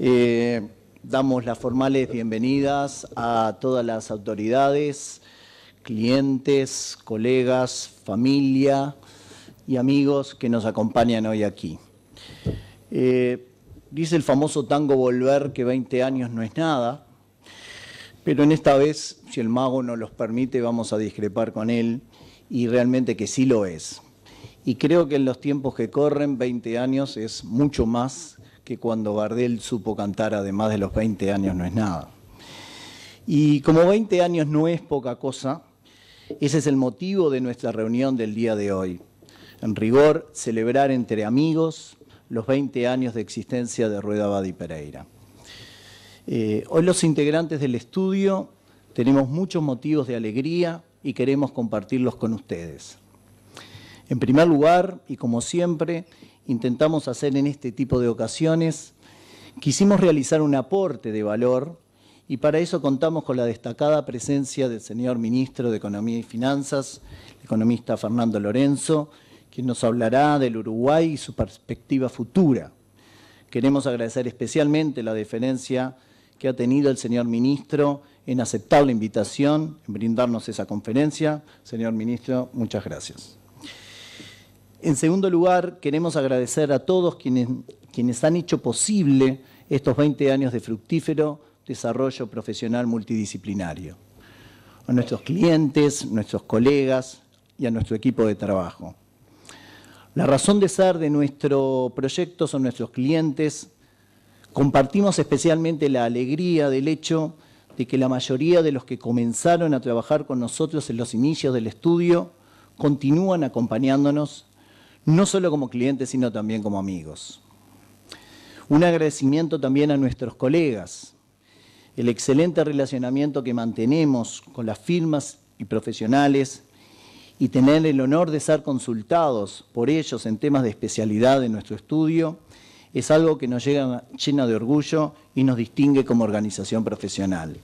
Eh, damos las formales bienvenidas a todas las autoridades, clientes, colegas, familia y amigos que nos acompañan hoy aquí. Eh, dice el famoso tango Volver que 20 años no es nada, pero en esta vez, si el mago no los permite, vamos a discrepar con él y realmente que sí lo es. Y creo que en los tiempos que corren, 20 años es mucho más que cuando Gardel supo cantar además de los 20 años no es nada. Y como 20 años no es poca cosa, ese es el motivo de nuestra reunión del día de hoy. En rigor, celebrar entre amigos los 20 años de existencia de Rueda Badi Pereira. Eh, hoy los integrantes del estudio tenemos muchos motivos de alegría y queremos compartirlos con ustedes. En primer lugar, y como siempre, intentamos hacer en este tipo de ocasiones, quisimos realizar un aporte de valor y para eso contamos con la destacada presencia del señor Ministro de Economía y Finanzas, el economista Fernando Lorenzo, quien nos hablará del Uruguay y su perspectiva futura. Queremos agradecer especialmente la deferencia que ha tenido el señor ministro en aceptar la invitación, en brindarnos esa conferencia. Señor ministro, muchas gracias. En segundo lugar, queremos agradecer a todos quienes, quienes han hecho posible estos 20 años de fructífero desarrollo profesional multidisciplinario. A nuestros clientes, nuestros colegas y a nuestro equipo de trabajo. La razón de ser de nuestro proyecto son nuestros clientes. Compartimos especialmente la alegría del hecho de que la mayoría de los que comenzaron a trabajar con nosotros en los inicios del estudio continúan acompañándonos no solo como clientes, sino también como amigos. Un agradecimiento también a nuestros colegas, el excelente relacionamiento que mantenemos con las firmas y profesionales y tener el honor de ser consultados por ellos en temas de especialidad de nuestro estudio es algo que nos llega, llena de orgullo y nos distingue como organización profesional.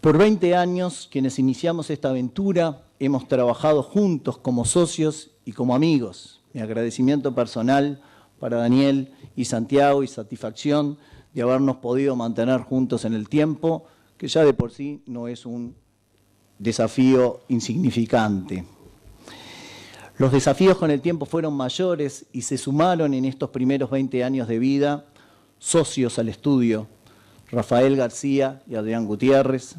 Por 20 años, quienes iniciamos esta aventura, hemos trabajado juntos como socios y como amigos. Mi agradecimiento personal para Daniel y Santiago y satisfacción de habernos podido mantener juntos en el tiempo, que ya de por sí no es un desafío insignificante. Los desafíos con el tiempo fueron mayores y se sumaron en estos primeros 20 años de vida socios al estudio, Rafael García y Adrián Gutiérrez,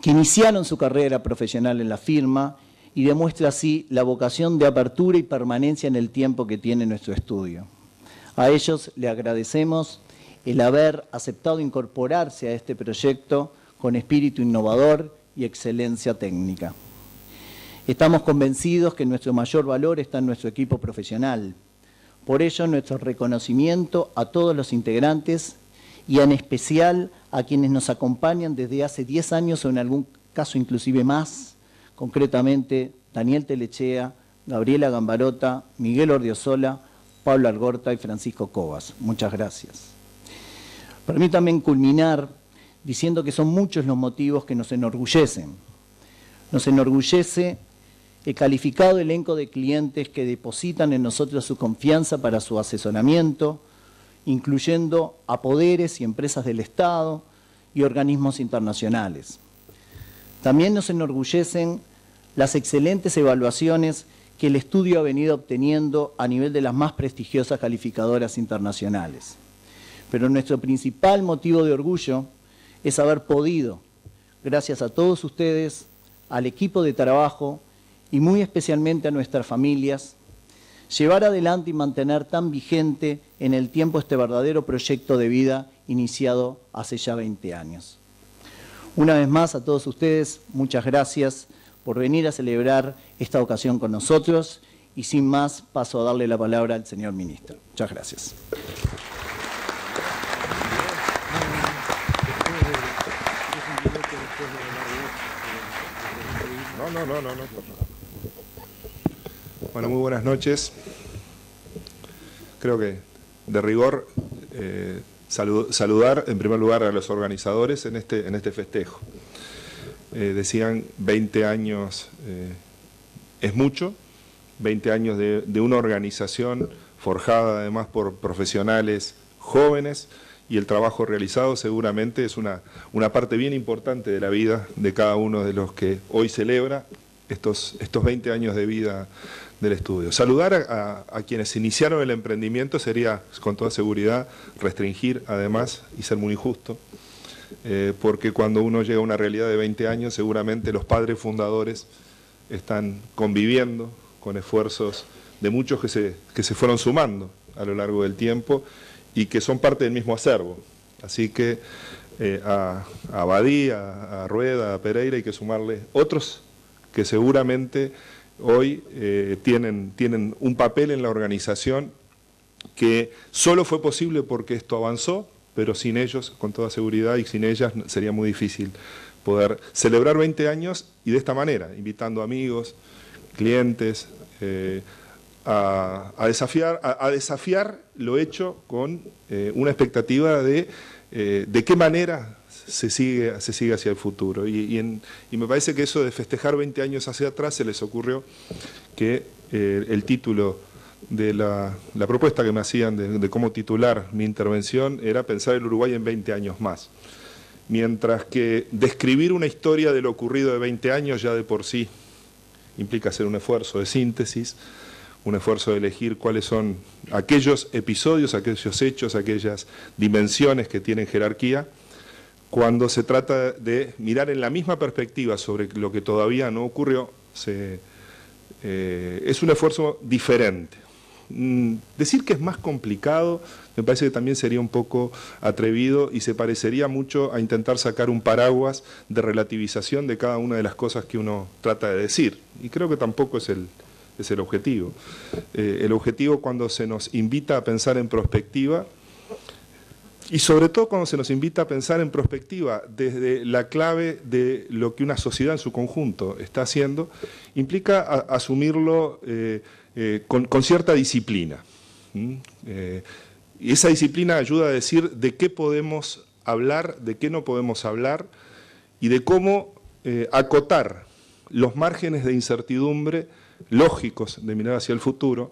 que iniciaron su carrera profesional en la firma y demuestra así la vocación de apertura y permanencia en el tiempo que tiene nuestro estudio. A ellos le agradecemos el haber aceptado incorporarse a este proyecto con espíritu innovador y excelencia técnica. Estamos convencidos que nuestro mayor valor está en nuestro equipo profesional. Por ello, nuestro reconocimiento a todos los integrantes y en especial a quienes nos acompañan desde hace 10 años o en algún caso inclusive más, concretamente Daniel Telechea, Gabriela Gambarota, Miguel Ordiozola, Pablo Algorta y Francisco Cobas. Muchas gracias. Permítanme culminar diciendo que son muchos los motivos que nos enorgullecen. Nos enorgullece el calificado elenco de clientes que depositan en nosotros su confianza para su asesoramiento, incluyendo a poderes y empresas del Estado y organismos internacionales. También nos enorgullecen las excelentes evaluaciones que el estudio ha venido obteniendo a nivel de las más prestigiosas calificadoras internacionales. Pero nuestro principal motivo de orgullo es haber podido, gracias a todos ustedes, al equipo de trabajo y muy especialmente a nuestras familias, llevar adelante y mantener tan vigente en el tiempo este verdadero proyecto de vida iniciado hace ya 20 años. Una vez más a todos ustedes, muchas gracias por venir a celebrar esta ocasión con nosotros y sin más paso a darle la palabra al señor ministro. Muchas gracias. No, no, no, no, no. Bueno, muy buenas noches. Creo que de rigor eh, saludar en primer lugar a los organizadores en este, en este festejo. Eh, decían 20 años eh, es mucho, 20 años de, una organización forjada además por profesionales jóvenes y el trabajo realizado seguramente es una, una parte bien importante de la vida de cada uno de los que hoy celebra estos, estos 20 años de vida del estudio. Saludar a, quienes iniciaron el emprendimiento sería, con toda seguridad, restringir además y ser muy injusto, eh, porque cuando uno llega a una realidad de 20 años, seguramente los padres fundadores están conviviendo con esfuerzos de muchos que se, que se fueron sumando a lo largo del tiempo y que son parte del mismo acervo. Así que eh, a, a a Rueda, a Pereira hay que sumarle otros que seguramente hoy eh, tienen, tienen un papel en la organización que solo fue posible porque esto avanzó, pero sin ellos, con toda seguridad, y sin ellas sería muy difícil poder celebrar 20 años y de esta manera, invitando amigos, clientes, eh, a, desafiar, a, desafiar lo hecho con eh, una expectativa de de qué manera se sigue, se sigue hacia el futuro. Y, me parece que eso de festejar 20 años hacia atrás se les ocurrió que eh, el título de la, propuesta que me hacían de, cómo titular mi intervención era pensar el Uruguay en 20 años más. Mientras que describir una historia de lo ocurrido de 20 años ya de por sí implica hacer un esfuerzo de síntesis, un esfuerzo de elegir cuáles son aquellos episodios, aquellos hechos, aquellas dimensiones que tienen jerarquía, cuando se trata de mirar en la misma perspectiva sobre lo que todavía no ocurrió, eh, es un esfuerzo diferente. Mm, decir que es más complicado me parece que también sería un poco atrevido y se parecería mucho a intentar sacar un paraguas de relativización de cada una de las cosas que uno trata de decir. Y creo que tampoco es el, es el objetivo. Eh, el objetivo cuando se nos invita a pensar en perspectiva y sobre todo cuando se nos invita a pensar en perspectiva, desde la clave de lo que una sociedad en su conjunto está haciendo, implica asumirlo eh, eh, con, cierta disciplina. ¿Mm? Eh, y esa disciplina ayuda a decir de qué podemos hablar, de qué no podemos hablar, y de cómo acotar los márgenes de incertidumbre lógicos de mirar hacia el futuro,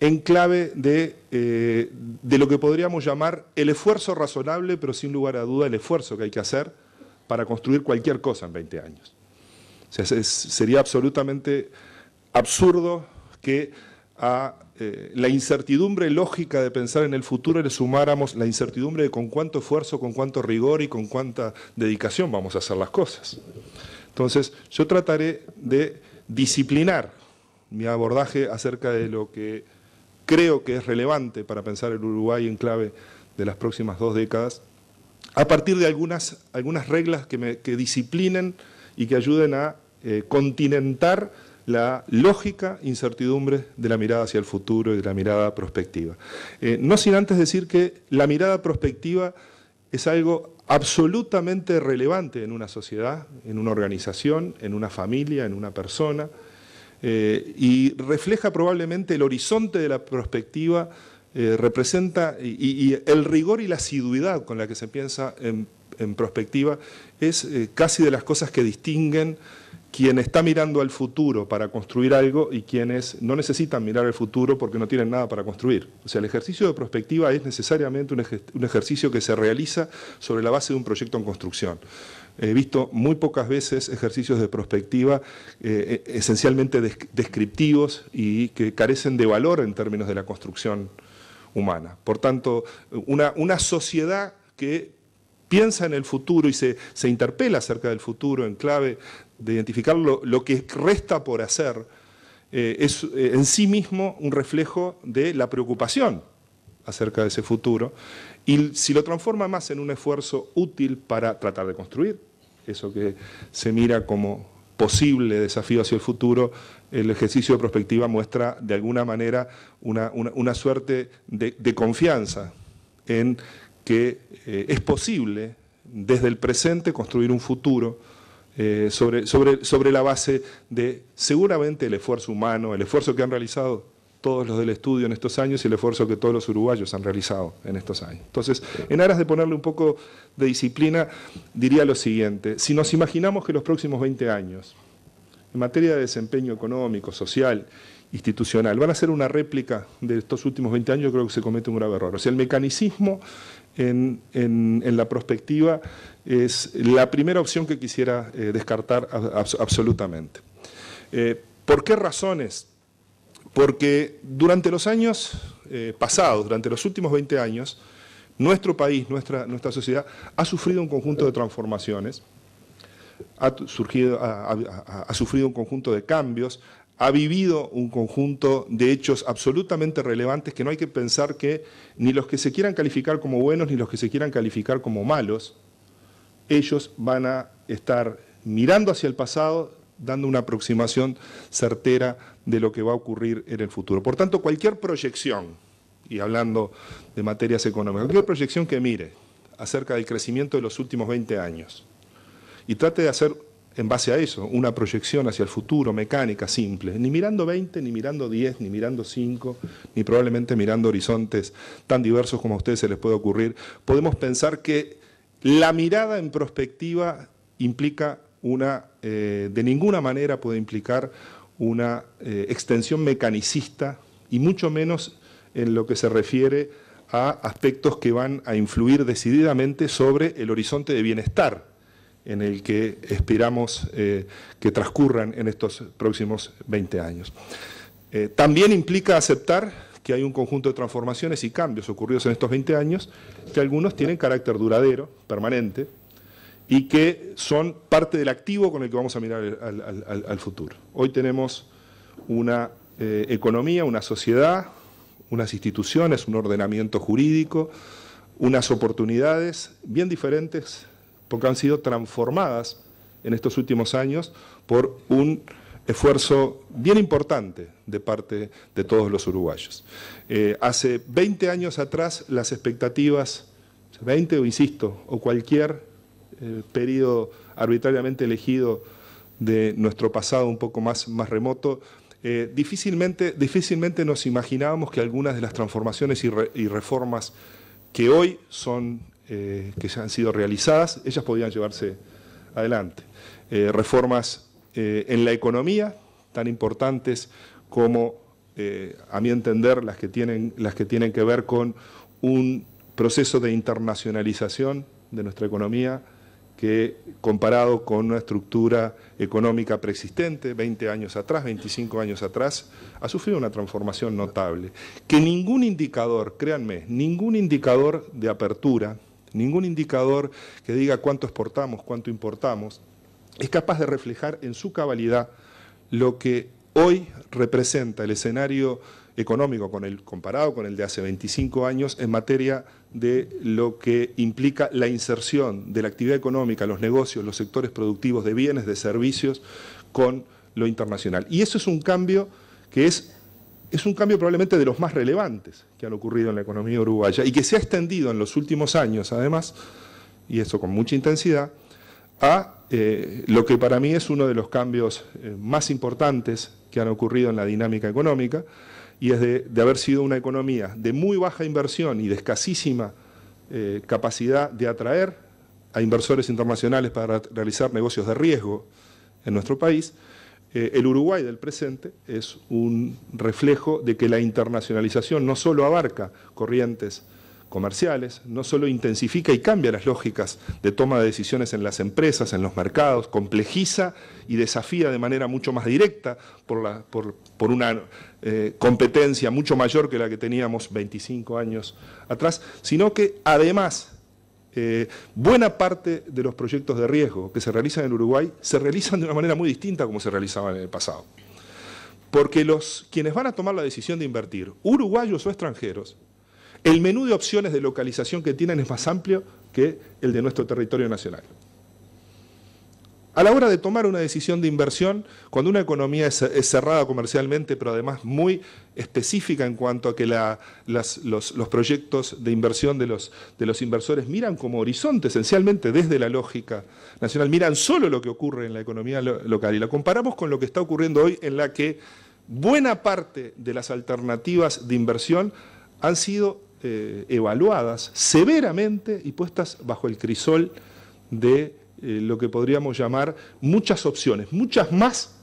en clave de, eh, de, lo que podríamos llamar el esfuerzo razonable, pero sin lugar a duda el esfuerzo que hay que hacer para construir cualquier cosa en 20 años. sería absolutamente absurdo que a eh, la incertidumbre lógica de pensar en el futuro le sumáramos la incertidumbre de con cuánto esfuerzo, con cuánto rigor y con cuánta dedicación vamos a hacer las cosas. Entonces, yo trataré de disciplinar mi abordaje acerca de lo que creo que es relevante para pensar el Uruguay en clave de las próximas dos décadas, a partir de algunas, reglas que, disciplinen y que ayuden a eh, continentar la lógica incertidumbre de la mirada hacia el futuro y de la mirada prospectiva. Eh, no sin antes decir que la mirada prospectiva es algo absolutamente relevante en una sociedad, en una organización, en una familia, en una persona, eh, y refleja probablemente el horizonte de la perspectiva, eh, representa, y, el rigor y la asiduidad con la que se piensa en, prospectiva es eh, casi de las cosas que distinguen quien está mirando al futuro para construir algo y quienes no necesitan mirar al futuro porque no tienen nada para construir. O sea, el ejercicio de prospectiva es necesariamente un ejercicio que se realiza sobre la base de un proyecto en construcción. He visto muy pocas veces ejercicios de prospectiva eh, eh, esencialmente descriptivos y que carecen de valor en términos de la construcción humana. Por tanto, una, una sociedad que piensa en el futuro y se, interpela acerca del futuro en clave de identificar lo, que resta por hacer, eh, es en sí mismo un reflejo de la preocupación acerca de ese futuro y si lo transforma más en un esfuerzo útil para tratar de construir, eso que se mira como posible desafío hacia el futuro, el ejercicio de prospectiva muestra de alguna manera una, suerte de, confianza en que eh, es posible desde el presente construir un futuro eh, sobre, sobre, sobre la base de seguramente el esfuerzo humano, el esfuerzo que han realizado todos los del estudio en estos años y el esfuerzo que todos los uruguayos han realizado en estos años. Entonces, en aras de ponerle un poco de disciplina, diría lo siguiente, si nos imaginamos que los próximos 20 años, en materia de desempeño económico, social, institucional, van a ser una réplica de estos últimos 20 años, yo creo que se comete un grave error. O sea, el mecanicismo en, la prospectiva es la primera opción que quisiera eh, descartar absolutamente. Eh, ¿Por qué razones porque durante los años eh, pasados, durante los últimos 20 años, nuestro país, nuestra, sociedad, ha sufrido un conjunto de transformaciones, ha, surgido, ha sufrido un conjunto de cambios, ha vivido un conjunto de hechos absolutamente relevantes que no hay que pensar que ni los que se quieran calificar como buenos ni los que se quieran calificar como malos, ellos van a estar mirando hacia el pasado, dando una aproximación certera de lo que va a ocurrir en el futuro. Por tanto, cualquier proyección, y hablando de materias económicas, cualquier proyección que mire acerca del crecimiento de los últimos 20 años y trate de hacer en base a eso una proyección hacia el futuro mecánica, simple, ni mirando 20, ni mirando 10, ni mirando 5, ni probablemente mirando horizontes tan diversos como a ustedes se les puede ocurrir, podemos pensar que la mirada en prospectiva implica una, eh, de ninguna manera puede implicar una eh, extensión mecanicista y mucho menos en lo que se refiere a aspectos que van a influir decididamente sobre el horizonte de bienestar en el que esperamos eh, que transcurran en estos próximos 20 años. Eh, también implica aceptar que hay un conjunto de transformaciones y cambios ocurridos en estos 20 años, que algunos tienen carácter duradero, permanente, y que son parte del activo con el que vamos a mirar al, futuro. Hoy tenemos una eh, economía, una sociedad, unas instituciones, un ordenamiento jurídico, unas oportunidades bien diferentes porque han sido transformadas en estos últimos años por un esfuerzo bien importante de parte de todos los uruguayos. Eh, hace 20 años atrás las expectativas, 20 o insisto, o cualquier eh, periodo arbitrariamente elegido de nuestro pasado un poco más, remoto, eh, difícilmente, difícilmente nos imaginábamos que algunas de las transformaciones y, reformas que hoy son, eh, que ya han sido realizadas, ellas podían llevarse adelante. reformas en la economía, tan importantes como, a mi entender, las que, tienen, las que tienen que ver con un proceso de internacionalización de nuestra economía, que comparado con una estructura económica preexistente, 20 años atrás, 25 años atrás, ha sufrido una transformación notable. Que ningún indicador, créanme, ningún indicador de apertura, ningún indicador que diga cuánto exportamos, cuánto importamos, es capaz de reflejar en su cabalidad lo que hoy representa el escenario económico con el, comparado con el de hace 25 años en materia de lo que implica la inserción de la actividad económica, los negocios, los sectores productivos de bienes, de servicios con lo internacional. Y eso es un cambio que es, es un cambio probablemente de los más relevantes que han ocurrido en la economía uruguaya y que se ha extendido en los últimos años, además, y eso con mucha intensidad, a eh, lo que para mí es uno de los cambios eh, más importantes que han ocurrido en la dinámica económica, y es de, haber sido una economía de muy baja inversión y de escasísima eh, capacidad de atraer a inversores internacionales para realizar negocios de riesgo en nuestro país, eh, el Uruguay del presente es un reflejo de que la internacionalización no solo abarca corrientes comerciales, no solo intensifica y cambia las lógicas de toma de decisiones en las empresas, en los mercados, complejiza y desafía de manera mucho más directa por, la, por, por una eh, competencia mucho mayor que la que teníamos 25 años atrás, sino que además eh, buena parte de los proyectos de riesgo que se realizan en Uruguay se realizan de una manera muy distinta a como se realizaban en el pasado. Porque los, quienes van a tomar la decisión de invertir, uruguayos o extranjeros, el menú de opciones de localización que tienen es más amplio que el de nuestro territorio nacional. A la hora de tomar una decisión de inversión, cuando una economía es, cerrada comercialmente, pero además muy específica en cuanto a que los, proyectos de inversión de los, inversores miran como horizonte, esencialmente desde la lógica nacional, miran solo lo que ocurre en la economía local y la comparamos con lo que está ocurriendo hoy en la que buena parte de las alternativas de inversión han sido eh, evaluadas severamente y puestas bajo el crisol de eh, lo que podríamos llamar muchas opciones, muchas más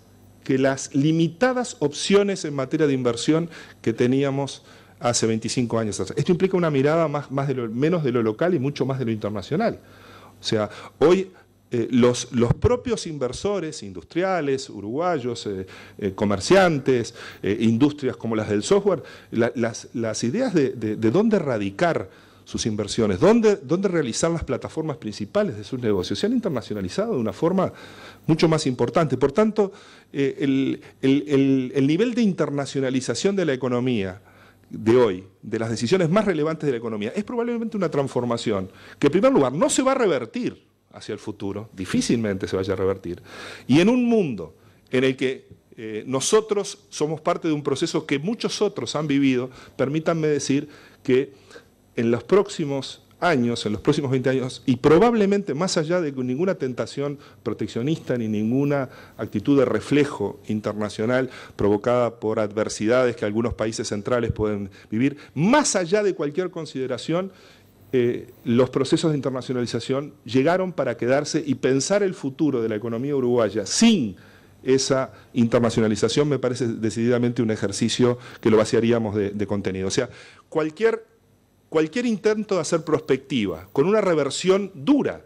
que las limitadas opciones en materia de inversión que teníamos hace 25 años. Esto implica una mirada más, de menos de lo local y mucho más de lo internacional. O sea, hoy eh, los, propios inversores industriales, uruguayos, eh, comerciantes, industrias como las del software, las, ideas de, de dónde radicar sus inversiones, dónde, dónde realizar las plataformas principales de sus negocios. Se han internacionalizado de una forma mucho más importante. Por tanto, eh, el, nivel de internacionalización de la economía, de hoy, de las decisiones más relevantes de la economía, es probablemente una transformación que en primer lugar no se va a revertir hacia el futuro, difícilmente se vaya a revertir, y en un mundo en el que eh, nosotros somos parte de un proceso que muchos otros han vivido, permítanme decir que en los próximos años, en los próximos 20 años, y probablemente más allá de ninguna tentación proteccionista ni ninguna actitud de reflejo internacional provocada por adversidades que algunos países centrales pueden vivir, más allá de cualquier consideración, eh, los procesos de internacionalización llegaron para quedarse y pensar el futuro de la economía uruguaya sin esa internacionalización me parece decididamente un ejercicio que lo vaciaríamos de, de contenido. O sea, cualquier cualquier intento de hacer prospectiva con una reversión dura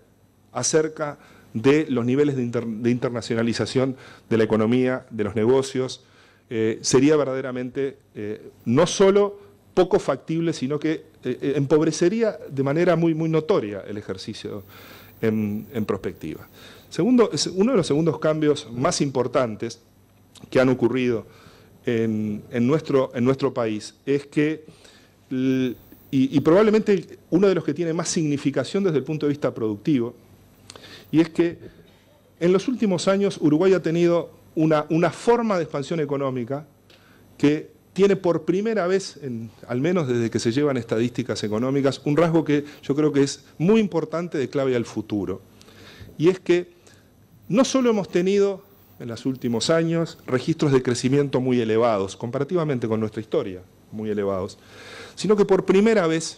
acerca de los niveles de, internacionalización de la economía, de los negocios, eh, sería verdaderamente eh, no solo poco factible, sino que eh, empobrecería de manera muy, muy notoria el ejercicio en, prospectiva. Segundo, uno de los segundos cambios más importantes que han ocurrido nuestro, en nuestro, país es que y, probablemente uno de los que tiene más significación desde el punto de vista productivo, y es que en los últimos años Uruguay ha tenido una, forma de expansión económica que tiene por primera vez, al menos desde que se llevan estadísticas económicas, un rasgo que yo creo que es muy importante de clave al futuro. Y es que no solo hemos tenido en los últimos años registros de crecimiento muy elevados, comparativamente con nuestra historia, muy elevados, sino que por primera vez,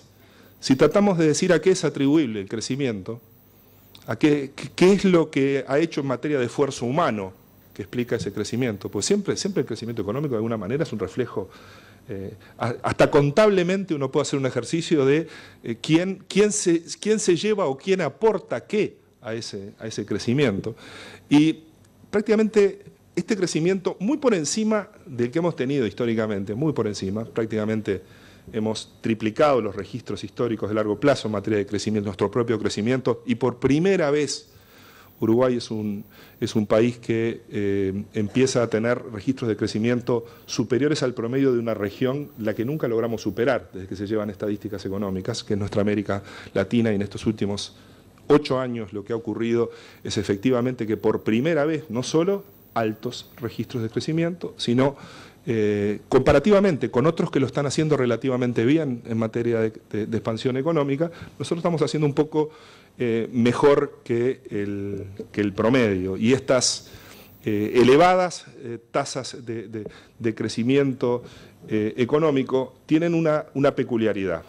si tratamos de decir a qué es atribuible el crecimiento, a qué, qué es lo que ha hecho en materia de esfuerzo humano que explica ese crecimiento, pues siempre, siempre el crecimiento económico de alguna manera es un reflejo eh, hasta contablemente uno puede hacer un ejercicio de eh, quién, quién, se, quién, se, lleva o quién aporta qué a ese, a ese, crecimiento. Y prácticamente este crecimiento muy por encima del que hemos tenido históricamente, muy por encima, prácticamente hemos triplicado los registros históricos de largo plazo en materia de crecimiento, nuestro propio crecimiento, y por primera vez Uruguay es un, es un país que eh, empieza a tener registros de crecimiento superiores al promedio de una región, la que nunca logramos superar desde que se llevan estadísticas económicas, que es nuestra América Latina, y en estos últimos ocho años lo que ha ocurrido es efectivamente que por primera vez, no solo altos registros de crecimiento, sino eh, comparativamente con otros que lo están haciendo relativamente bien en materia de, expansión económica, nosotros estamos haciendo un poco eh, mejor que el, promedio. Y estas eh, elevadas tasas de, crecimiento económico tienen una, una peculiaridad.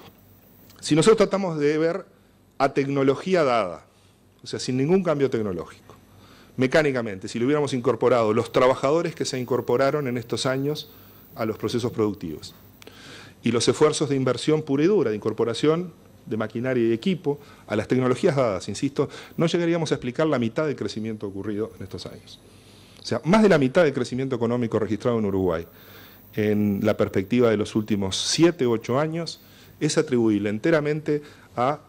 Si nosotros tratamos de ver a tecnología dada, o sea, sin ningún cambio tecnológico, mecánicamente, si lo hubiéramos incorporado los trabajadores que se incorporaron en estos años a los procesos productivos. Y los esfuerzos de inversión pura y dura, de incorporación de maquinaria y equipo a las tecnologías dadas, insisto, no llegaríamos a explicar la mitad del crecimiento ocurrido en estos años. O sea, más de la mitad del crecimiento económico registrado en Uruguay en la perspectiva de los últimos 7 u 8 años es atribuible enteramente a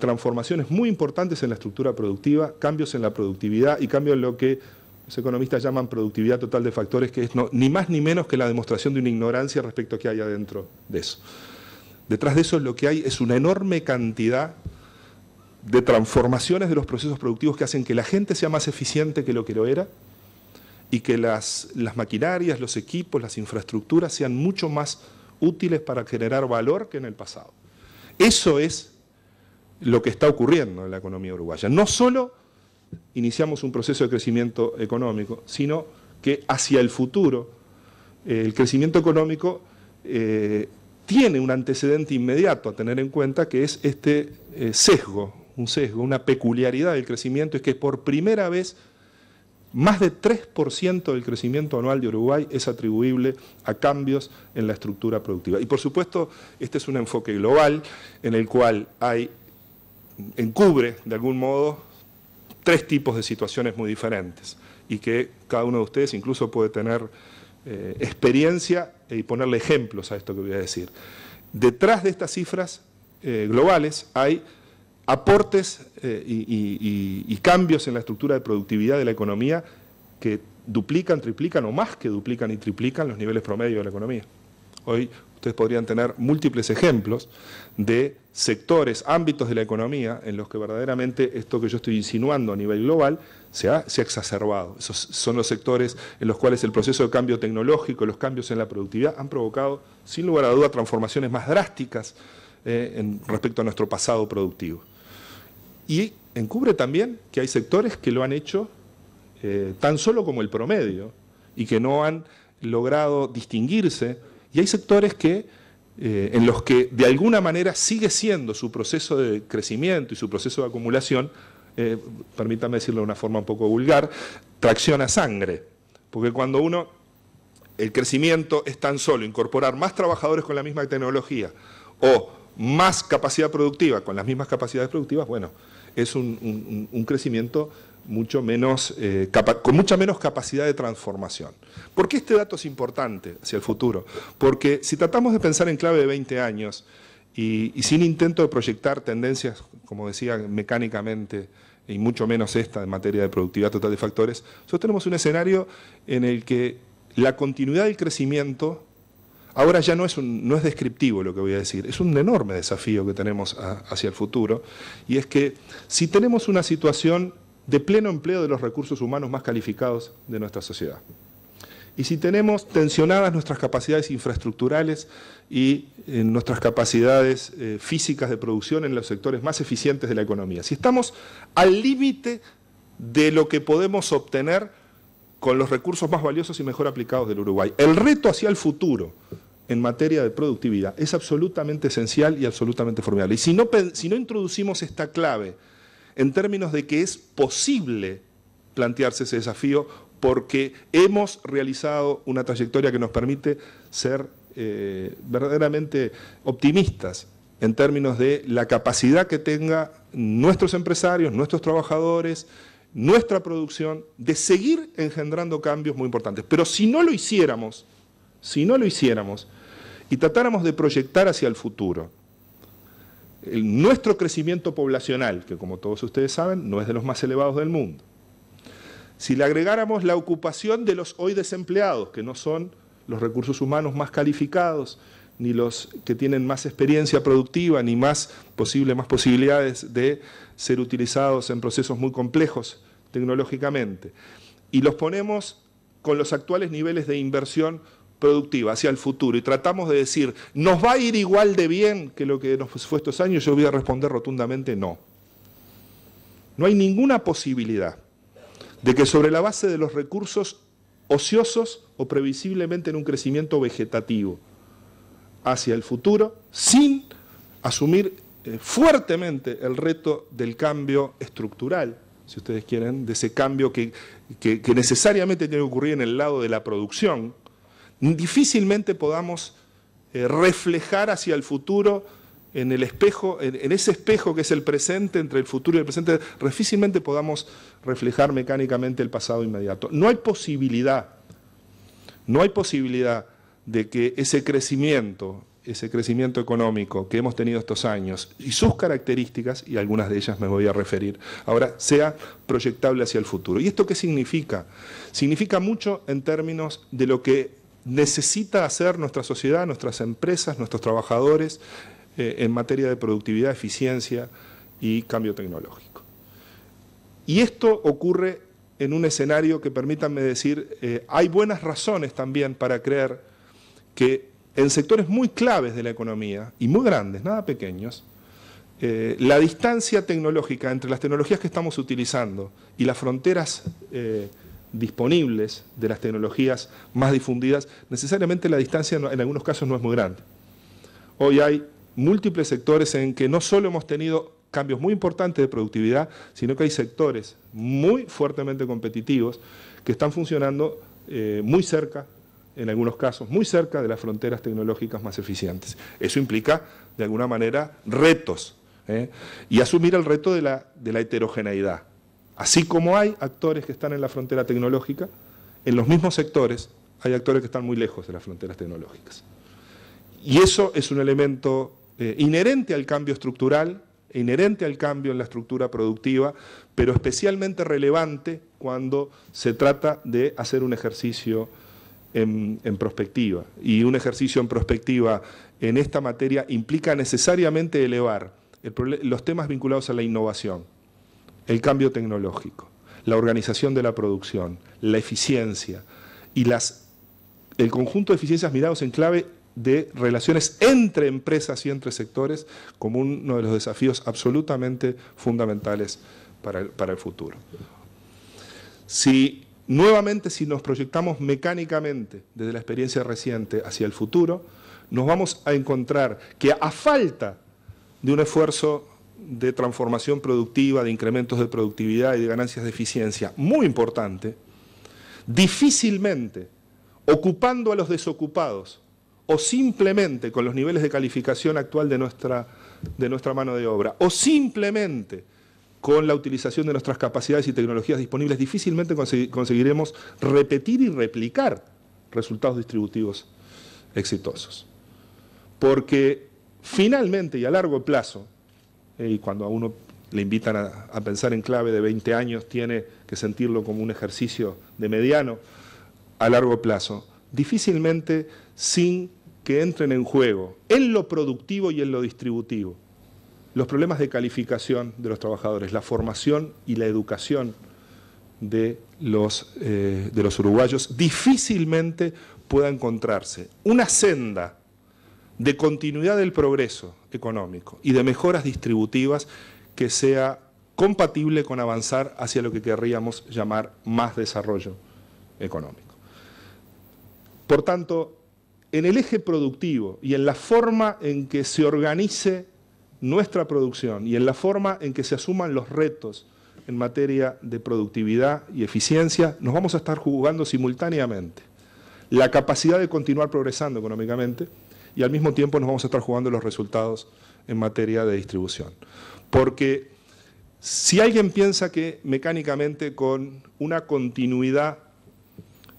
transformaciones muy importantes en la estructura productiva, cambios en la productividad y cambios en lo que los economistas llaman productividad total de factores, que es ni más ni menos que la demostración de una ignorancia respecto a qué hay adentro de eso. Detrás de eso lo que hay es una enorme cantidad de transformaciones de los procesos productivos que hacen que la gente sea más eficiente que lo que lo era y que las maquinarias, los equipos, las infraestructuras sean mucho más útiles para generar valor que en el pasado. Eso es lo que está ocurriendo en la economía uruguaya. No solo iniciamos un proceso de crecimiento económico, sino que hacia el futuro eh, el crecimiento económico eh, tiene un antecedente inmediato a tener en cuenta, que es este eh, sesgo, un sesgo, una peculiaridad del crecimiento, es que por primera vez más de 3% del crecimiento anual de Uruguay es atribuible a cambios en la estructura productiva. Y por supuesto, este es un enfoque global en el cual hay encubre, de algún modo, tres tipos de situaciones muy diferentes y que cada uno de ustedes incluso puede tener eh, experiencia y ponerle ejemplos a esto que voy a decir. Detrás de estas cifras eh, globales hay aportes eh, y, cambios en la estructura de productividad de la economía que duplican, triplican o más que duplican y triplican los niveles promedios de la economía. Hoy ustedes podrían tener múltiples ejemplos de sectores, ámbitos de la economía en los que verdaderamente esto que yo estoy insinuando a nivel global se ha, se exacerbado. Esos son los sectores en los cuales el proceso de cambio tecnológico, los cambios en la productividad han provocado, sin lugar a duda, transformaciones más drásticas eh, en, respecto a nuestro pasado productivo. Y encubre también que hay sectores que lo han hecho eh, tan solo como el promedio y que no han logrado distinguirse, y hay sectores que eh, en los que de alguna manera sigue siendo su proceso de crecimiento y su proceso de acumulación, eh, permítame decirlo de una forma un poco vulgar, tracción a sangre. Porque cuando uno, el crecimiento es tan solo incorporar más trabajadores con la misma tecnología o más capacidad productiva con las mismas capacidades productivas, bueno, es un crecimiento mucho menos, eh, con mucha menos capacidad de transformación. ¿Por qué este dato es importante hacia el futuro? Porque si tratamos de pensar en clave de 20 años y, sin intento de proyectar tendencias, como decía, mecánicamente, y mucho menos esta en materia de productividad total de factores, nosotros tenemos un escenario en el que la continuidad del crecimiento Ahora ya no es, un, no es descriptivo lo que voy a decir, es un enorme desafío que tenemos hacia el futuro, y es que si tenemos una situación de pleno empleo de los recursos humanos más calificados de nuestra sociedad. Y si tenemos tensionadas nuestras capacidades infraestructurales y eh, nuestras capacidades eh, físicas de producción en los sectores más eficientes de la economía, si estamos al límite de lo que podemos obtener con los recursos más valiosos y mejor aplicados del Uruguay, el reto hacia el futuro en materia de productividad es absolutamente esencial y absolutamente formidable. Y si si no introducimos esta clave, en términos de que es posible plantearse ese desafío porque hemos realizado una trayectoria que nos permite ser eh, verdaderamente optimistas en términos de la capacidad que tengan nuestros empresarios, nuestros trabajadores, nuestra producción, de seguir engendrando cambios muy importantes. Pero si no lo hiciéramos, si no lo hiciéramos, y tratáramos de proyectar hacia el futuro, nuestro crecimiento poblacional, que como todos ustedes saben, no es de los más elevados del mundo. Si le agregáramos la ocupación de los hoy desempleados, que no son los recursos humanos más calificados, ni los que tienen más experiencia productiva, ni más, posible, más posibilidades de ser utilizados en procesos muy complejos tecnológicamente, y los ponemos con los actuales niveles de inversión productiva hacia el futuro y tratamos de decir, ¿nos va a ir igual de bien que lo que nos fue estos años? Yo voy a responder rotundamente no. No hay ninguna posibilidad de que sobre la base de los recursos ociosos o previsiblemente en un crecimiento vegetativo hacia el futuro, sin asumir eh, fuertemente el reto del cambio estructural, si ustedes quieren, de ese cambio que, que necesariamente tiene que ocurrir en el lado de la producción, difícilmente podamos eh, reflejar hacia el futuro en el espejo, en, ese espejo que es el presente, entre el futuro y el presente, difícilmente podamos reflejar mecánicamente el pasado inmediato. No hay posibilidad, no hay posibilidad de que ese crecimiento, ese crecimiento económico que hemos tenido estos años y sus características, y algunas de ellas me voy a referir ahora, sea proyectable hacia el futuro. ¿Y esto qué significa? Significa mucho en términos de lo que necesita hacer nuestra sociedad, nuestras empresas, nuestros trabajadores eh, en materia de productividad, eficiencia y cambio tecnológico. Y esto ocurre en un escenario que, permítanme decir, eh, hay buenas razones también para creer que en sectores muy claves de la economía, y muy grandes, nada pequeños, eh, la distancia tecnológica entre las tecnologías que estamos utilizando y las fronteras disponibles de las tecnologías más difundidas, necesariamente la distancia en algunos casos no es muy grande. Hoy hay múltiples sectores en que no solo hemos tenido cambios muy importantes de productividad, sino que hay sectores muy fuertemente competitivos que están funcionando eh, muy cerca, en algunos casos, muy cerca de las fronteras tecnológicas más eficientes. Eso implica, de alguna manera, retos ¿eh? y asumir el reto de la heterogeneidad. Así como hay actores que están en la frontera tecnológica, en los mismos sectores hay actores que están muy lejos de las fronteras tecnológicas. Y eso es un elemento eh, inherente al cambio estructural, inherente al cambio en la estructura productiva, pero especialmente relevante cuando se trata de hacer un ejercicio en, prospectiva. Y un ejercicio en prospectiva en esta materia implica necesariamente elevar los temas vinculados a la innovación, el cambio tecnológico, la organización de la producción, la eficiencia y el conjunto de eficiencias mirados en clave de relaciones entre empresas y entre sectores como uno de los desafíos absolutamente fundamentales para el, para el futuro. Si nuevamente, si nos proyectamos mecánicamente desde la experiencia reciente hacia el futuro, nos vamos a encontrar que a falta de un esfuerzo de transformación productiva, de incrementos de productividad y de ganancias de eficiencia muy importante, difícilmente, ocupando a los desocupados o simplemente con los niveles de calificación actual de nuestra, de nuestra mano de obra, o simplemente con la utilización de nuestras capacidades y tecnologías disponibles, difícilmente conseguiremos repetir y replicar resultados distributivos exitosos. Porque finalmente y a largo plazo, y cuando a uno le invitan a, pensar en clave de 20 años, tiene que sentirlo como un ejercicio de mediano a largo plazo, difícilmente sin que entren en juego en lo productivo y en lo distributivo los problemas de calificación de los trabajadores, la formación y la educación de los, eh, de los uruguayos, difícilmente pueda encontrarse una senda de continuidad del progreso económico y de mejoras distributivas que sea compatible con avanzar hacia lo que querríamos llamar más desarrollo económico. Por tanto, en el eje productivo y en la forma en que se organice nuestra producción y en la forma en que se asuman los retos en materia de productividad y eficiencia, nos vamos a estar jugando simultáneamente la capacidad de continuar progresando económicamente, y al mismo tiempo nos vamos a estar jugando los resultados en materia de distribución. Porque si alguien piensa que mecánicamente con una continuidad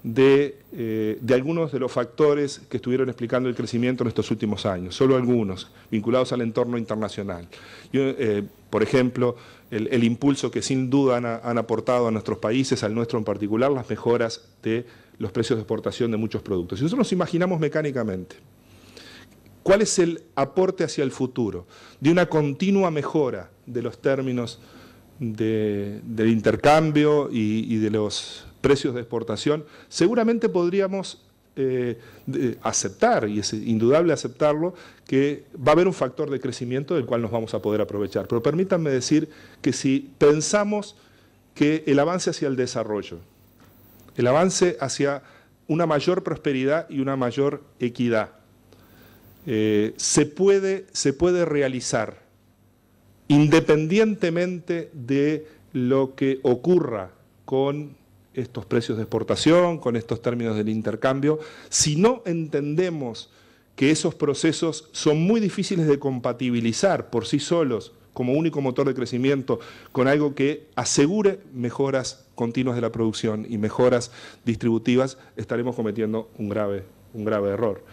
de, eh, algunos de los factores que estuvieron explicando el crecimiento en estos últimos años, solo algunos, vinculados al entorno internacional. Eh, por ejemplo, el, impulso que sin duda han, han, aportado a nuestros países, al nuestro en particular, las mejoras de los precios de exportación de muchos productos. Si nosotros nos imaginamos mecánicamente ¿Cuál es el aporte hacia el futuro? De una continua mejora de los términos del intercambio y, de los precios de exportación, seguramente podríamos eh, aceptar, y es indudable aceptarlo, que va a haber un factor de crecimiento del cual nos vamos a poder aprovechar. Pero permítanme decir que si pensamos que el avance hacia el desarrollo, el avance hacia una mayor prosperidad y una mayor equidad, eh, se, puede, se puede realizar independientemente de lo que ocurra con estos precios de exportación, con estos términos del intercambio, si no entendemos que esos procesos son muy difíciles de compatibilizar por sí solos como único motor de crecimiento con algo que asegure mejoras continuas de la producción y mejoras distributivas, estaremos cometiendo un grave un grave error.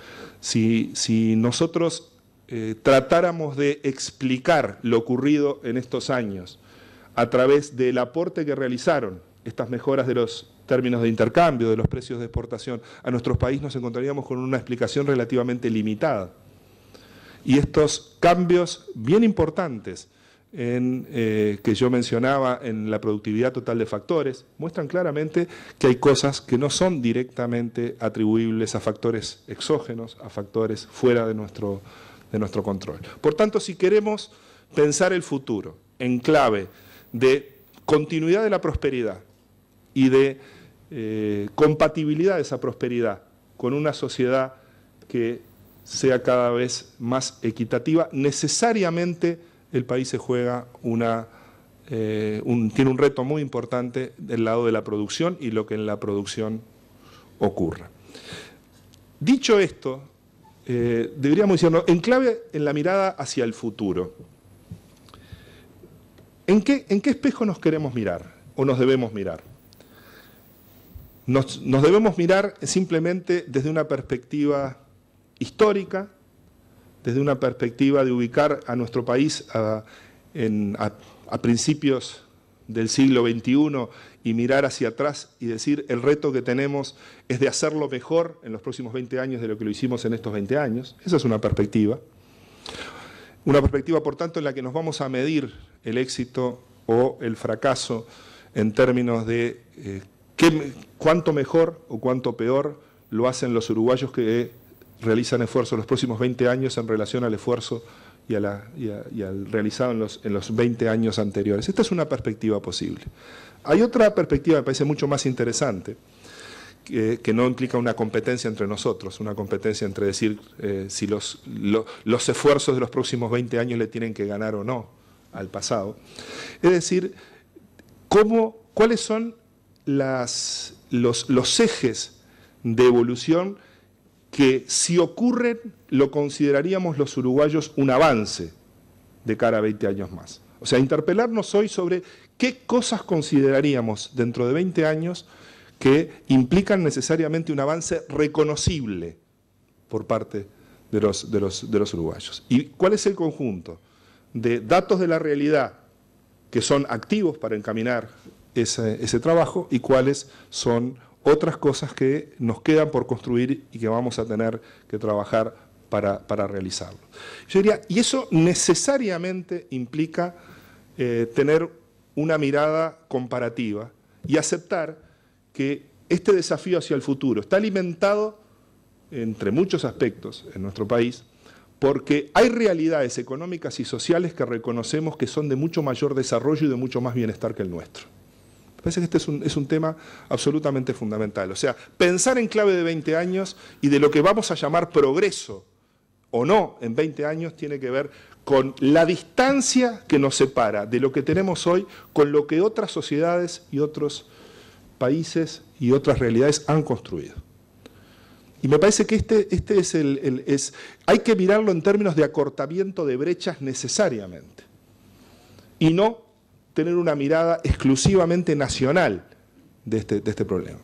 Si, nosotros eh, tratáramos de explicar lo ocurrido en estos años a través del aporte que realizaron estas mejoras de los términos de intercambio, de los precios de exportación, a nuestros países nos encontraríamos con una explicación relativamente limitada. Y estos cambios bien importantes en, eh, que yo mencionaba en la productividad total de factores muestran claramente que hay cosas que no son directamente atribuibles a factores exógenos, a factores fuera de nuestro, de nuestro control. Por tanto, si queremos pensar el futuro en clave de continuidad de la prosperidad y de eh, compatibilidad de esa prosperidad con una sociedad que sea cada vez más equitativa, necesariamente el país se juega una, eh, tiene un reto muy importante del lado de la producción y lo que en la producción ocurra. Dicho esto, eh, deberíamos decirnos, en clave en la mirada hacia el futuro, ¿en qué, ¿en qué espejo nos queremos mirar o nos debemos mirar? Nos, nos debemos mirar simplemente desde una perspectiva histórica, desde una perspectiva de ubicar a nuestro país a, principios del siglo XXI y mirar hacia atrás y decir el reto que tenemos es de hacerlo mejor en los próximos 20 años de lo que lo hicimos en estos 20 años. Esa es una perspectiva. Una perspectiva, por tanto, en la que nos vamos a medir el éxito o el fracaso en términos de eh, cuánto mejor o cuánto peor lo hacen los uruguayos que realizan esfuerzos en los próximos 20 años en relación al esfuerzo y, al realizado en los, en los 20 años anteriores. Esta es una perspectiva posible. Hay otra perspectiva que me parece mucho más interesante, que no implica una competencia entre nosotros, una competencia entre decir eh, si los, los esfuerzos de los próximos 20 años le tienen que ganar o no al pasado. Es decir, cómo, cuáles son las, los, los ejes de evolución que si ocurren lo consideraríamos los uruguayos un avance de cara a 20 años más. O sea, interpelarnos hoy sobre qué cosas consideraríamos dentro de 20 años que implican necesariamente un avance reconocible por parte de los, de los, uruguayos. ¿Y cuál es el conjunto de datos de la realidad que son activos para encaminar ese, ese trabajo y cuáles son otras cosas que nos quedan por construir y que vamos a tener que trabajar para, realizarlo. Yo diría, y eso necesariamente implica eh, tener una mirada comparativa y aceptar que este desafío hacia el futuro está alimentado entre muchos aspectos en nuestro país, porque hay realidades económicas y sociales que reconocemos que son de mucho mayor desarrollo y de mucho más bienestar que el nuestro. Me parece que este es un, tema absolutamente fundamental. O sea, pensar en clave de 20 años y de lo que vamos a llamar progreso o no en 20 años tiene que ver con la distancia que nos separa de lo que tenemos hoy con lo que otras sociedades y otros países y otras realidades han construido. Y me parece que este, este es el, es, hay que mirarlo en términos de acortamiento de brechas necesariamente y no tener una mirada exclusivamente nacional este, de este, problema.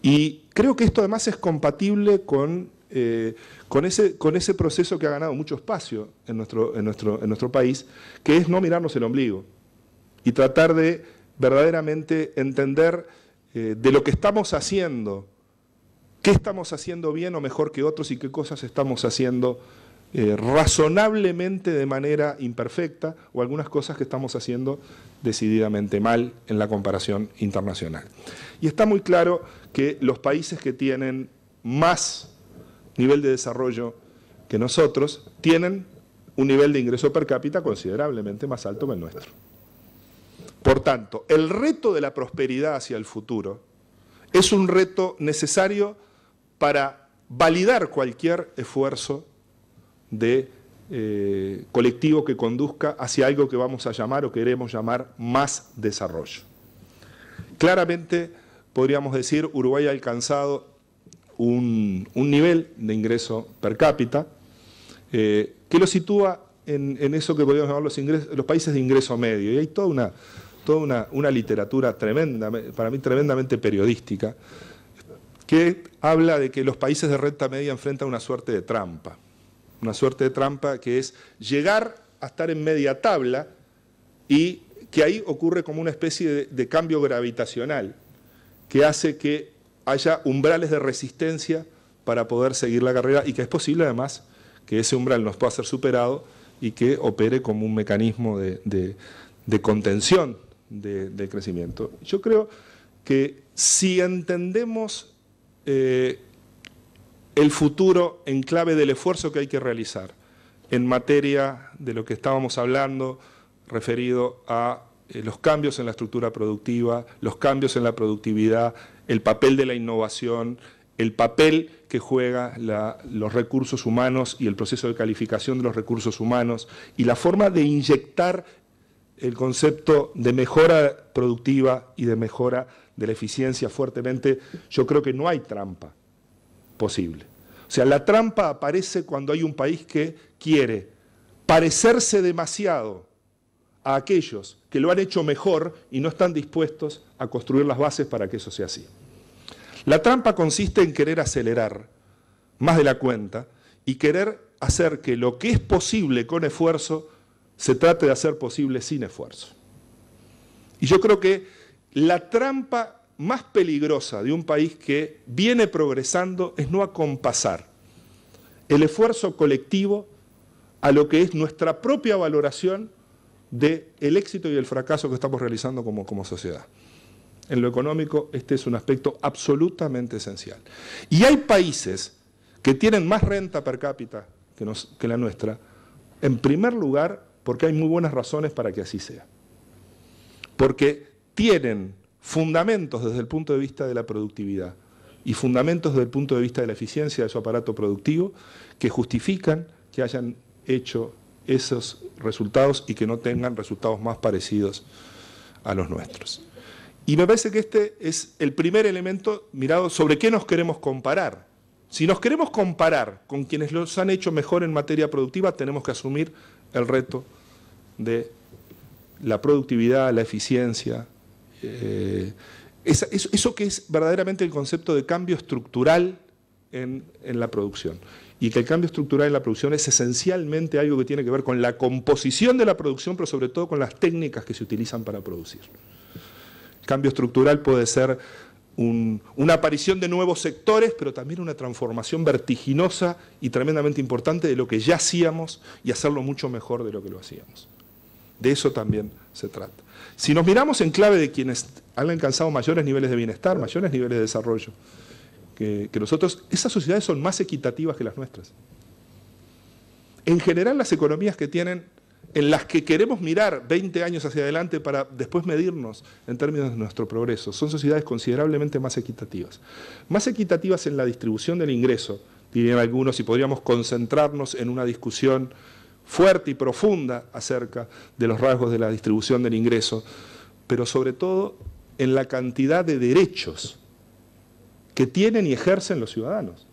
Y creo que esto además es compatible con, eh, con, ese, con ese proceso que ha ganado mucho espacio en nuestro, nuestro, en nuestro país, que es no mirarnos el ombligo y tratar de verdaderamente entender eh, de lo que estamos haciendo, qué estamos haciendo bien o mejor que otros y qué cosas estamos haciendo eh, razonablemente de manera imperfecta o algunas cosas que estamos haciendo decididamente mal en la comparación internacional. Y está muy claro que los países que tienen más nivel de desarrollo que nosotros tienen un nivel de ingreso per cápita considerablemente más alto que el nuestro. Por tanto, el reto de la prosperidad hacia el futuro es un reto necesario para validar cualquier esfuerzo de eh, colectivo que conduzca hacia algo que vamos a llamar o queremos llamar más desarrollo. Claramente podríamos decir Uruguay ha alcanzado un, nivel de ingreso per cápita eh, que lo sitúa en, eso que podríamos llamar los, los países de ingreso medio. Y hay toda una, toda una, una literatura tremenda, para mí tremendamente periodística, que habla de que los países de renta media enfrentan una suerte de trampa una suerte de trampa que es llegar a estar en media tabla y que ahí ocurre como una especie de, cambio gravitacional que hace que haya umbrales de resistencia para poder seguir la carrera y que es posible además que ese umbral nos pueda ser superado y que opere como un mecanismo de, contención del de crecimiento. Yo creo que si entendemos eh, el futuro en clave del esfuerzo que hay que realizar en materia de lo que estábamos hablando referido a eh, los cambios en la estructura productiva, los cambios en la productividad, el papel de la innovación, el papel que juega los recursos humanos y el proceso de calificación de los recursos humanos y la forma de inyectar el concepto de mejora productiva y de mejora de la eficiencia fuertemente, yo creo que no hay trampa posible. O sea, la trampa aparece cuando hay un país que quiere parecerse demasiado a aquellos que lo han hecho mejor y no están dispuestos a construir las bases para que eso sea así. La trampa consiste en querer acelerar más de la cuenta y querer hacer que lo que es posible con esfuerzo se trate de hacer posible sin esfuerzo. Y yo creo que la trampa más peligrosa de un país que viene progresando es no acompasar el esfuerzo colectivo a lo que es nuestra propia valoración del éxito y el fracaso que estamos realizando como, como sociedad. En lo económico, este es un aspecto absolutamente esencial. Y hay países que tienen más renta per cápita que la nuestra, en primer lugar, porque hay muy buenas razones para que así sea. Porque tienen fundamentos desde el punto de vista de la productividad y fundamentos desde el punto de vista de la eficiencia de su aparato productivo que justifican que hayan hecho esos resultados y que no tengan resultados más parecidos a los nuestros. Y me parece que este es el primer elemento mirado sobre qué nos queremos comparar. Si nos queremos comparar con quienes los han hecho mejor en materia productiva, tenemos que asumir el reto de la productividad, la eficiencia, eh, eso, que es verdaderamente el concepto de cambio estructural en, la producción. Y que el cambio estructural en la producción es esencialmente algo que tiene que ver con la composición de la producción, pero sobre todo con las técnicas que se utilizan para producir. El cambio estructural puede ser una aparición de nuevos sectores, pero también una transformación vertiginosa y tremendamente importante de lo que ya hacíamos y hacerlo mucho mejor de lo que lo hacíamos. De eso también se trata. Si nos miramos en clave de quienes han alcanzado mayores niveles de bienestar, mayores niveles de desarrollo que, nosotros, esas sociedades son más equitativas que las nuestras. En general, las economías que tienen en las que queremos mirar 20 años hacia adelante para después medirnos en términos de nuestro progreso. Son sociedades considerablemente más equitativas. Más equitativas en la distribución del ingreso, dirían algunos, y podríamos concentrarnos en una discusión fuerte y profunda acerca de los rasgos de la distribución del ingreso, pero sobre todo en la cantidad de derechos que tienen y ejercen los ciudadanos.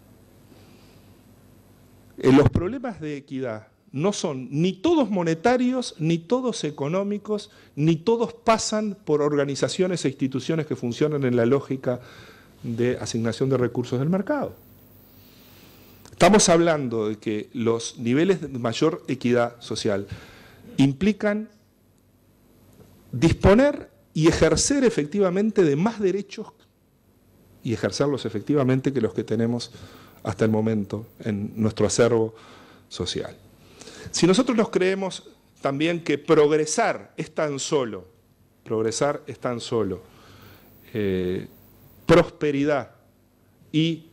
Eh, los problemas de equidad no son ni todos monetarios, ni todos económicos, ni todos pasan por organizaciones e instituciones que funcionan en la lógica de asignación de recursos del mercado. Estamos hablando de que los niveles de mayor equidad social implican disponer y ejercer efectivamente de más derechos y ejercerlos efectivamente que los que tenemos hasta el momento en nuestro acervo social. Si nosotros nos creemos también que progresar es tan solo, progresar es tan solo, eh, prosperidad y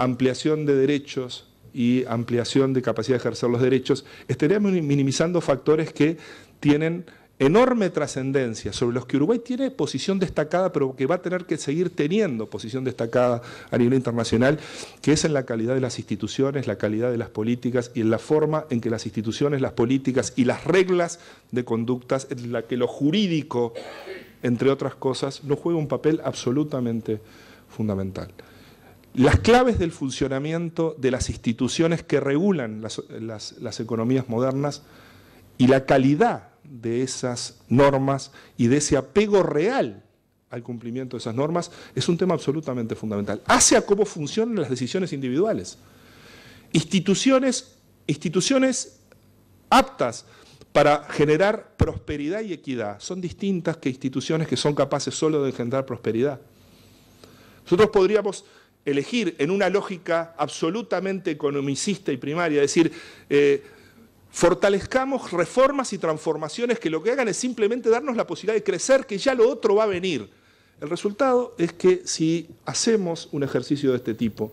ampliación de derechos y ampliación de capacidad de ejercer los derechos, estaríamos minimizando factores que tienen enorme trascendencia, sobre los que Uruguay tiene posición destacada, pero que va a tener que seguir teniendo posición destacada a nivel internacional, que es en la calidad de las instituciones, la calidad de las políticas y en la forma en que las instituciones, las políticas y las reglas de conductas, en la que lo jurídico, entre otras cosas, no juega un papel absolutamente fundamental las claves del funcionamiento de las instituciones que regulan las, economías modernas y la calidad de esas normas y de ese apego real al cumplimiento de esas normas es un tema absolutamente fundamental. Hace a cómo funcionan las decisiones individuales. Instituciones, instituciones aptas para generar prosperidad y equidad son distintas que instituciones que son capaces solo de generar prosperidad. Nosotros podríamos elegir en una lógica absolutamente economicista y primaria, es decir, eh, fortalezcamos reformas y transformaciones que lo que hagan es simplemente darnos la posibilidad de crecer, que ya lo otro va a venir. El resultado es que si hacemos un ejercicio de este tipo,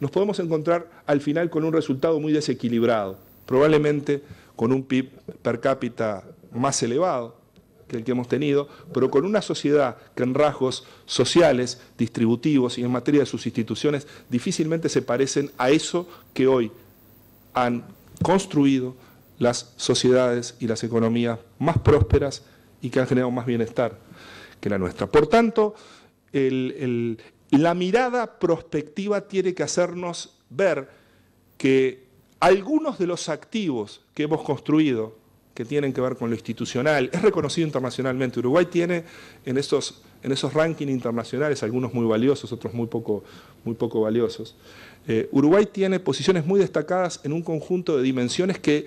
nos podemos encontrar al final con un resultado muy desequilibrado, probablemente con un PIB per cápita más elevado, que el que hemos tenido, pero con una sociedad que en rasgos sociales, distributivos y en materia de sus instituciones difícilmente se parecen a eso que hoy han construido las sociedades y las economías más prósperas y que han generado más bienestar que la nuestra. Por tanto, la mirada prospectiva tiene que hacernos ver que algunos de los activos que hemos construido que tienen que ver con lo institucional. Es reconocido internacionalmente. Uruguay tiene en esos, en esos rankings internacionales, algunos muy valiosos, otros muy poco, muy poco valiosos. Eh, Uruguay tiene posiciones muy destacadas en un conjunto de dimensiones que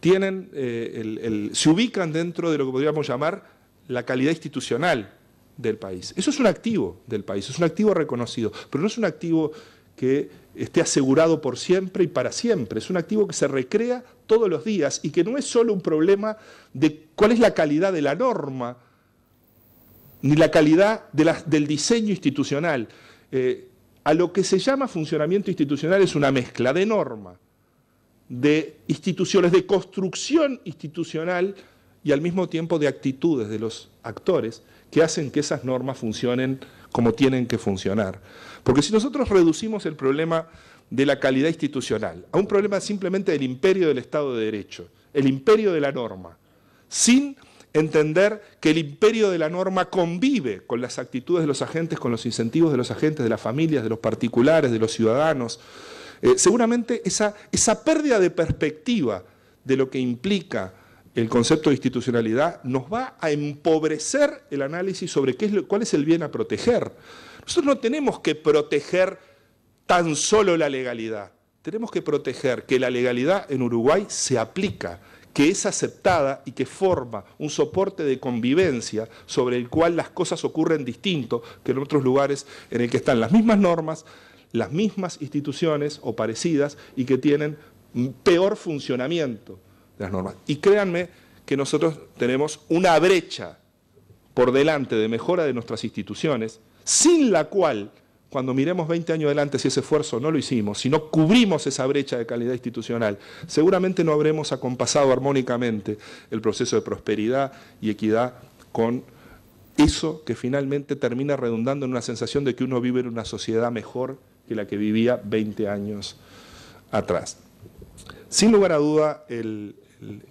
tienen, eh, se ubican dentro de lo que podríamos llamar la calidad institucional del país. Eso es un activo del país, es un activo reconocido, pero no es un activo que esté asegurado por siempre y para siempre. Es un activo que se recrea todos los días y que no es solo un problema de cuál es la calidad de la norma, ni la calidad del diseño institucional. Eh, a lo que se llama funcionamiento institucional es una mezcla de norma, de instituciones, de construcción institucional y al mismo tiempo de actitudes de los actores que hacen que esas normas funcionen como tienen que funcionar. Porque si nosotros reducimos el problema de la calidad institucional a un problema simplemente del imperio del Estado de Derecho, el imperio de la norma, sin entender que el imperio de la norma convive con las actitudes de los agentes, con los incentivos de los agentes, de las familias, de los particulares, de los ciudadanos. Eh, seguramente esa, esa pérdida de perspectiva de lo que implica el concepto de institucionalidad nos va a empobrecer el análisis sobre qué es cuál es el bien a proteger. Nosotros no tenemos que proteger tan solo la legalidad, tenemos que proteger que la legalidad en Uruguay se aplica, que es aceptada y que forma un soporte de convivencia sobre el cual las cosas ocurren distinto que en otros lugares en el que están las mismas normas, las mismas instituciones o parecidas y que tienen peor funcionamiento de las normas. Y créanme que nosotros tenemos una brecha por delante de mejora de nuestras instituciones, sin la cual, cuando miremos 20 años adelante, si ese esfuerzo no lo hicimos, si no cubrimos esa brecha de calidad institucional, seguramente no habremos acompasado armónicamente el proceso de prosperidad y equidad con eso que finalmente termina redundando en una sensación de que uno vive en una sociedad mejor que la que vivía 20 años atrás. Sin lugar a duda, el,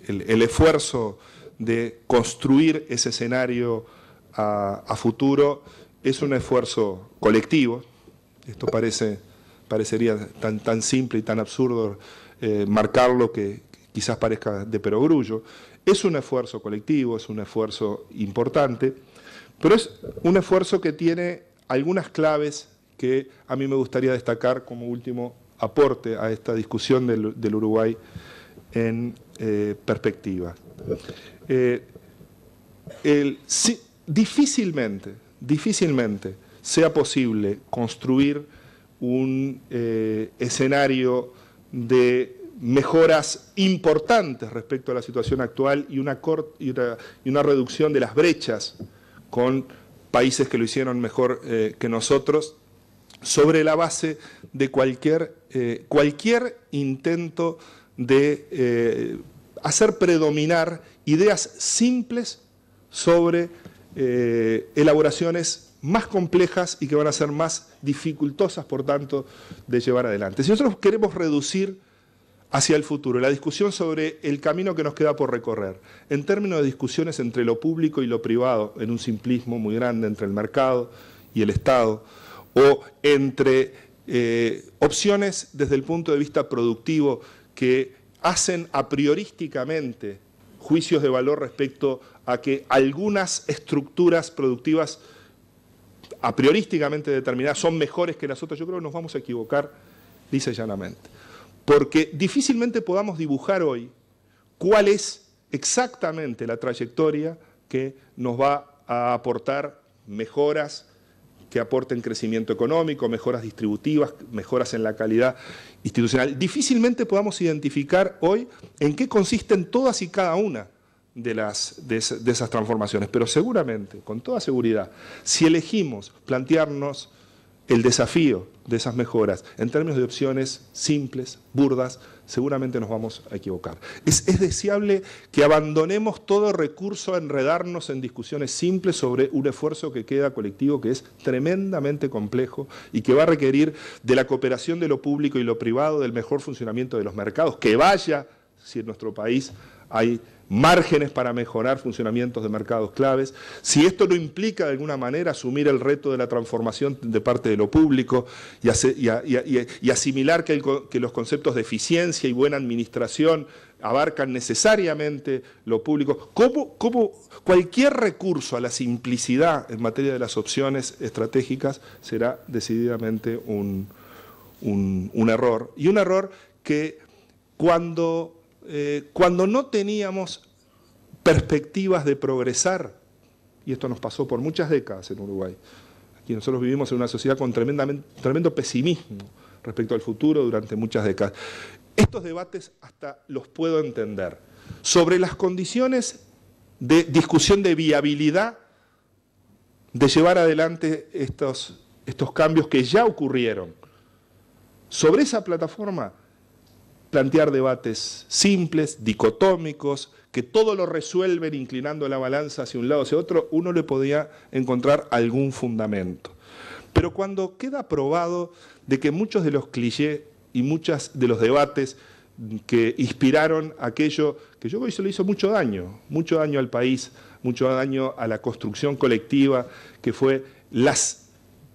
esfuerzo de construir ese escenario a futuro es un esfuerzo colectivo, esto parece, parecería tan, tan simple y tan absurdo eh, marcarlo que quizás parezca de perogrullo. Es un esfuerzo colectivo, es un esfuerzo importante, pero es un esfuerzo que tiene algunas claves que a mí me gustaría destacar como último aporte a esta discusión del, Uruguay en eh, perspectiva. Eh, difícilmente difícilmente sea posible construir un eh, escenario de mejoras importantes respecto a la situación actual y una, y reducción de las brechas con países que lo hicieron mejor eh, que nosotros, sobre la base de cualquier, eh, cualquier intento de hacer predominar ideas simples sobre eh, elaboraciones más complejas y que van a ser más dificultosas, por tanto, de llevar adelante. Si nosotros queremos reducir hacia el futuro, la discusión sobre el camino que nos queda por recorrer, en términos de discusiones entre lo público y lo privado, en un simplismo muy grande entre el mercado y el Estado, o entre eh, opciones desde el punto de vista productivo que hacen a priorísticamente juicios de valor respecto a a que algunas estructuras productivas a priorísticamente determinadas son mejores que las otras, yo creo que nos vamos a equivocar, dice llanamente. Porque difícilmente podamos dibujar hoy cuál es exactamente la trayectoria que nos va a aportar mejoras que aporten crecimiento económico, mejoras distributivas, mejoras en la calidad institucional. Difícilmente podamos identificar hoy en qué consisten todas y cada una de, las, de, esas transformaciones. Pero seguramente, con toda seguridad, si elegimos plantearnos el desafío de esas mejoras en términos de opciones simples, burdas, seguramente nos vamos a equivocar. Es, es, deseable que abandonemos todo recurso a enredarnos en discusiones simples sobre un esfuerzo que queda colectivo, que es tremendamente complejo y que va a requerir de la cooperación de lo público y lo privado, del mejor funcionamiento de los mercados, que vaya si en nuestro país hay márgenes para mejorar funcionamientos de mercados claves, si esto no implica de alguna manera asumir el reto de la transformación de parte de lo público y, asimilar que, los conceptos de eficiencia y buena administración abarcan necesariamente lo público, cualquier recurso a la simplicidad en materia de las opciones estratégicas será decididamente un error. Y un error que cuando eh, cuando no teníamos perspectivas de progresar, y esto nos pasó por muchas décadas en Uruguay, aquí nosotros vivimos en una sociedad con tremendo pesimismo respecto al futuro durante muchas décadas. Estos debates hasta los puedo entender. Sobre las condiciones de discusión de viabilidad de llevar adelante estos, estos cambios que ya ocurrieron. Sobre esa plataforma plantear debates simples, dicotómicos, que todo lo resuelven inclinando la balanza hacia un lado o hacia otro, uno le podía encontrar algún fundamento. Pero cuando queda probado de que muchos de los clichés y muchos de los debates que inspiraron aquello que yo que se le hizo mucho daño, mucho daño al país, mucho daño a la construcción colectiva, que fue las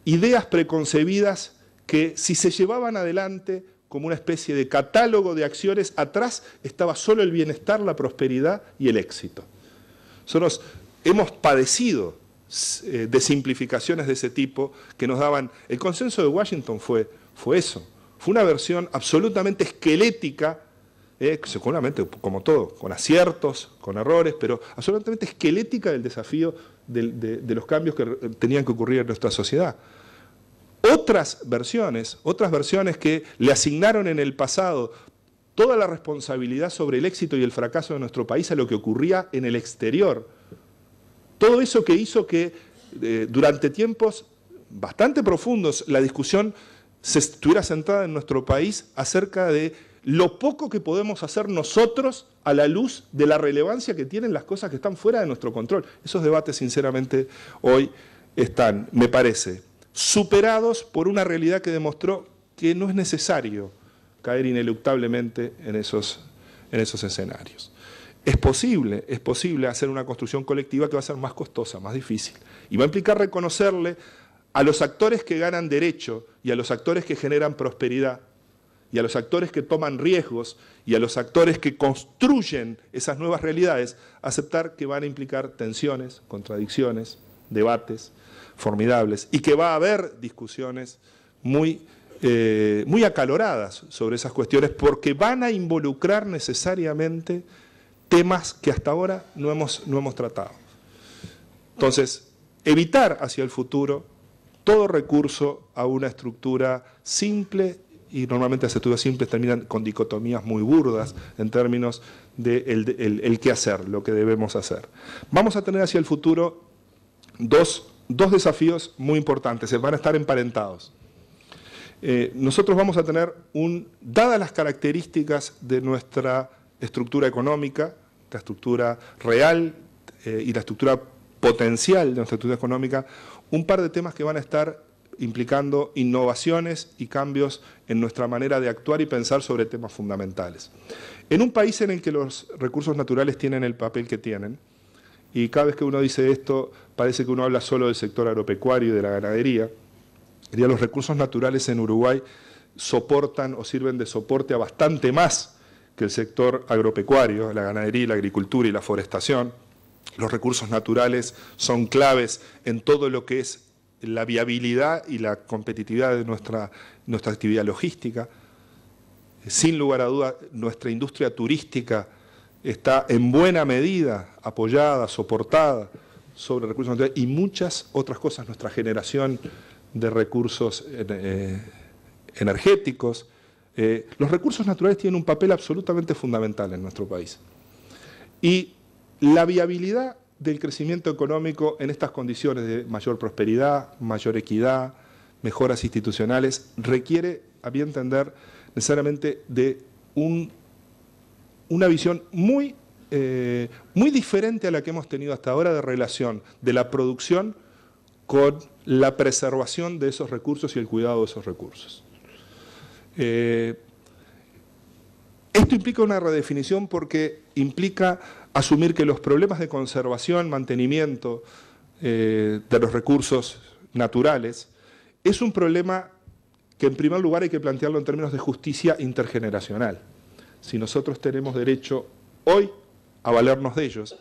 ideas preconcebidas que si se llevaban adelante como una especie de catálogo de acciones, atrás estaba solo el bienestar, la prosperidad y el éxito. Nosotros hemos padecido eh, de simplificaciones de ese tipo que nos daban... El consenso de Washington fue, eso, fue una versión absolutamente esquelética, eh, seguramente como todo, con aciertos, con errores, pero absolutamente esquelética del desafío de los cambios que eh, tenían que ocurrir en nuestra sociedad. Otras versiones, otras versiones que le asignaron en el pasado toda la responsabilidad sobre el éxito y el fracaso de nuestro país a lo que ocurría en el exterior. Todo eso que hizo que eh, durante tiempos bastante profundos la discusión se estuviera sentada en nuestro país acerca de lo poco que podemos hacer nosotros a la luz de la relevancia que tienen las cosas que están fuera de nuestro control. Esos debates, sinceramente, hoy están, me parece, superados por una realidad que demostró que no es necesario caer ineluctablemente en esos, escenarios. Es posible, es posible hacer una construcción colectiva que va a ser más costosa, más difícil, y va a implicar reconocerle a los actores que ganan derecho y a los actores que generan prosperidad y a los actores que toman riesgos y a los actores que construyen esas nuevas realidades, aceptar que van a implicar tensiones, contradicciones, debates, formidables y que va a haber discusiones muy, eh, muy acaloradas sobre esas cuestiones porque van a involucrar necesariamente temas que hasta ahora no hemos, no hemos tratado. Entonces, evitar hacia el futuro todo recurso a una estructura simple y normalmente las estructuras simples terminan con dicotomías muy burdas en términos de el, qué hacer, lo que debemos hacer. Vamos a tener hacia el futuro dos dos desafíos muy importantes, se van a estar emparentados. Eh, nosotros vamos a tener un, dadas las características de nuestra estructura económica, la estructura real eh, y la estructura potencial de nuestra estructura económica, un par de temas que van a estar implicando innovaciones y cambios en nuestra manera de actuar y pensar sobre temas fundamentales. En un país en el que los recursos naturales tienen el papel que tienen, y cada vez que uno dice esto, parece que uno habla solo del sector agropecuario y de la ganadería. Diría, los recursos naturales en Uruguay soportan o sirven de soporte a bastante más que el sector agropecuario, la ganadería, la agricultura y la forestación. Los recursos naturales son claves en todo lo que es la viabilidad y la competitividad de nuestra, nuestra actividad logística. Sin lugar a duda, nuestra industria turística está en buena medida apoyada, soportada sobre recursos naturales y muchas otras cosas, nuestra generación de recursos eh, eh, energéticos. Eh, los recursos naturales tienen un papel absolutamente fundamental en nuestro país. Y la viabilidad del crecimiento económico en estas condiciones de mayor prosperidad, mayor equidad, mejoras institucionales, requiere, a mi entender, necesariamente de un, una visión muy eh, muy diferente a la que hemos tenido hasta ahora de relación de la producción con la preservación de esos recursos y el cuidado de esos recursos. Eh, esto implica una redefinición porque implica asumir que los problemas de conservación, mantenimiento eh, de los recursos naturales es un problema que en primer lugar hay que plantearlo en términos de justicia intergeneracional. Si nosotros tenemos derecho hoy a valernos de ellos.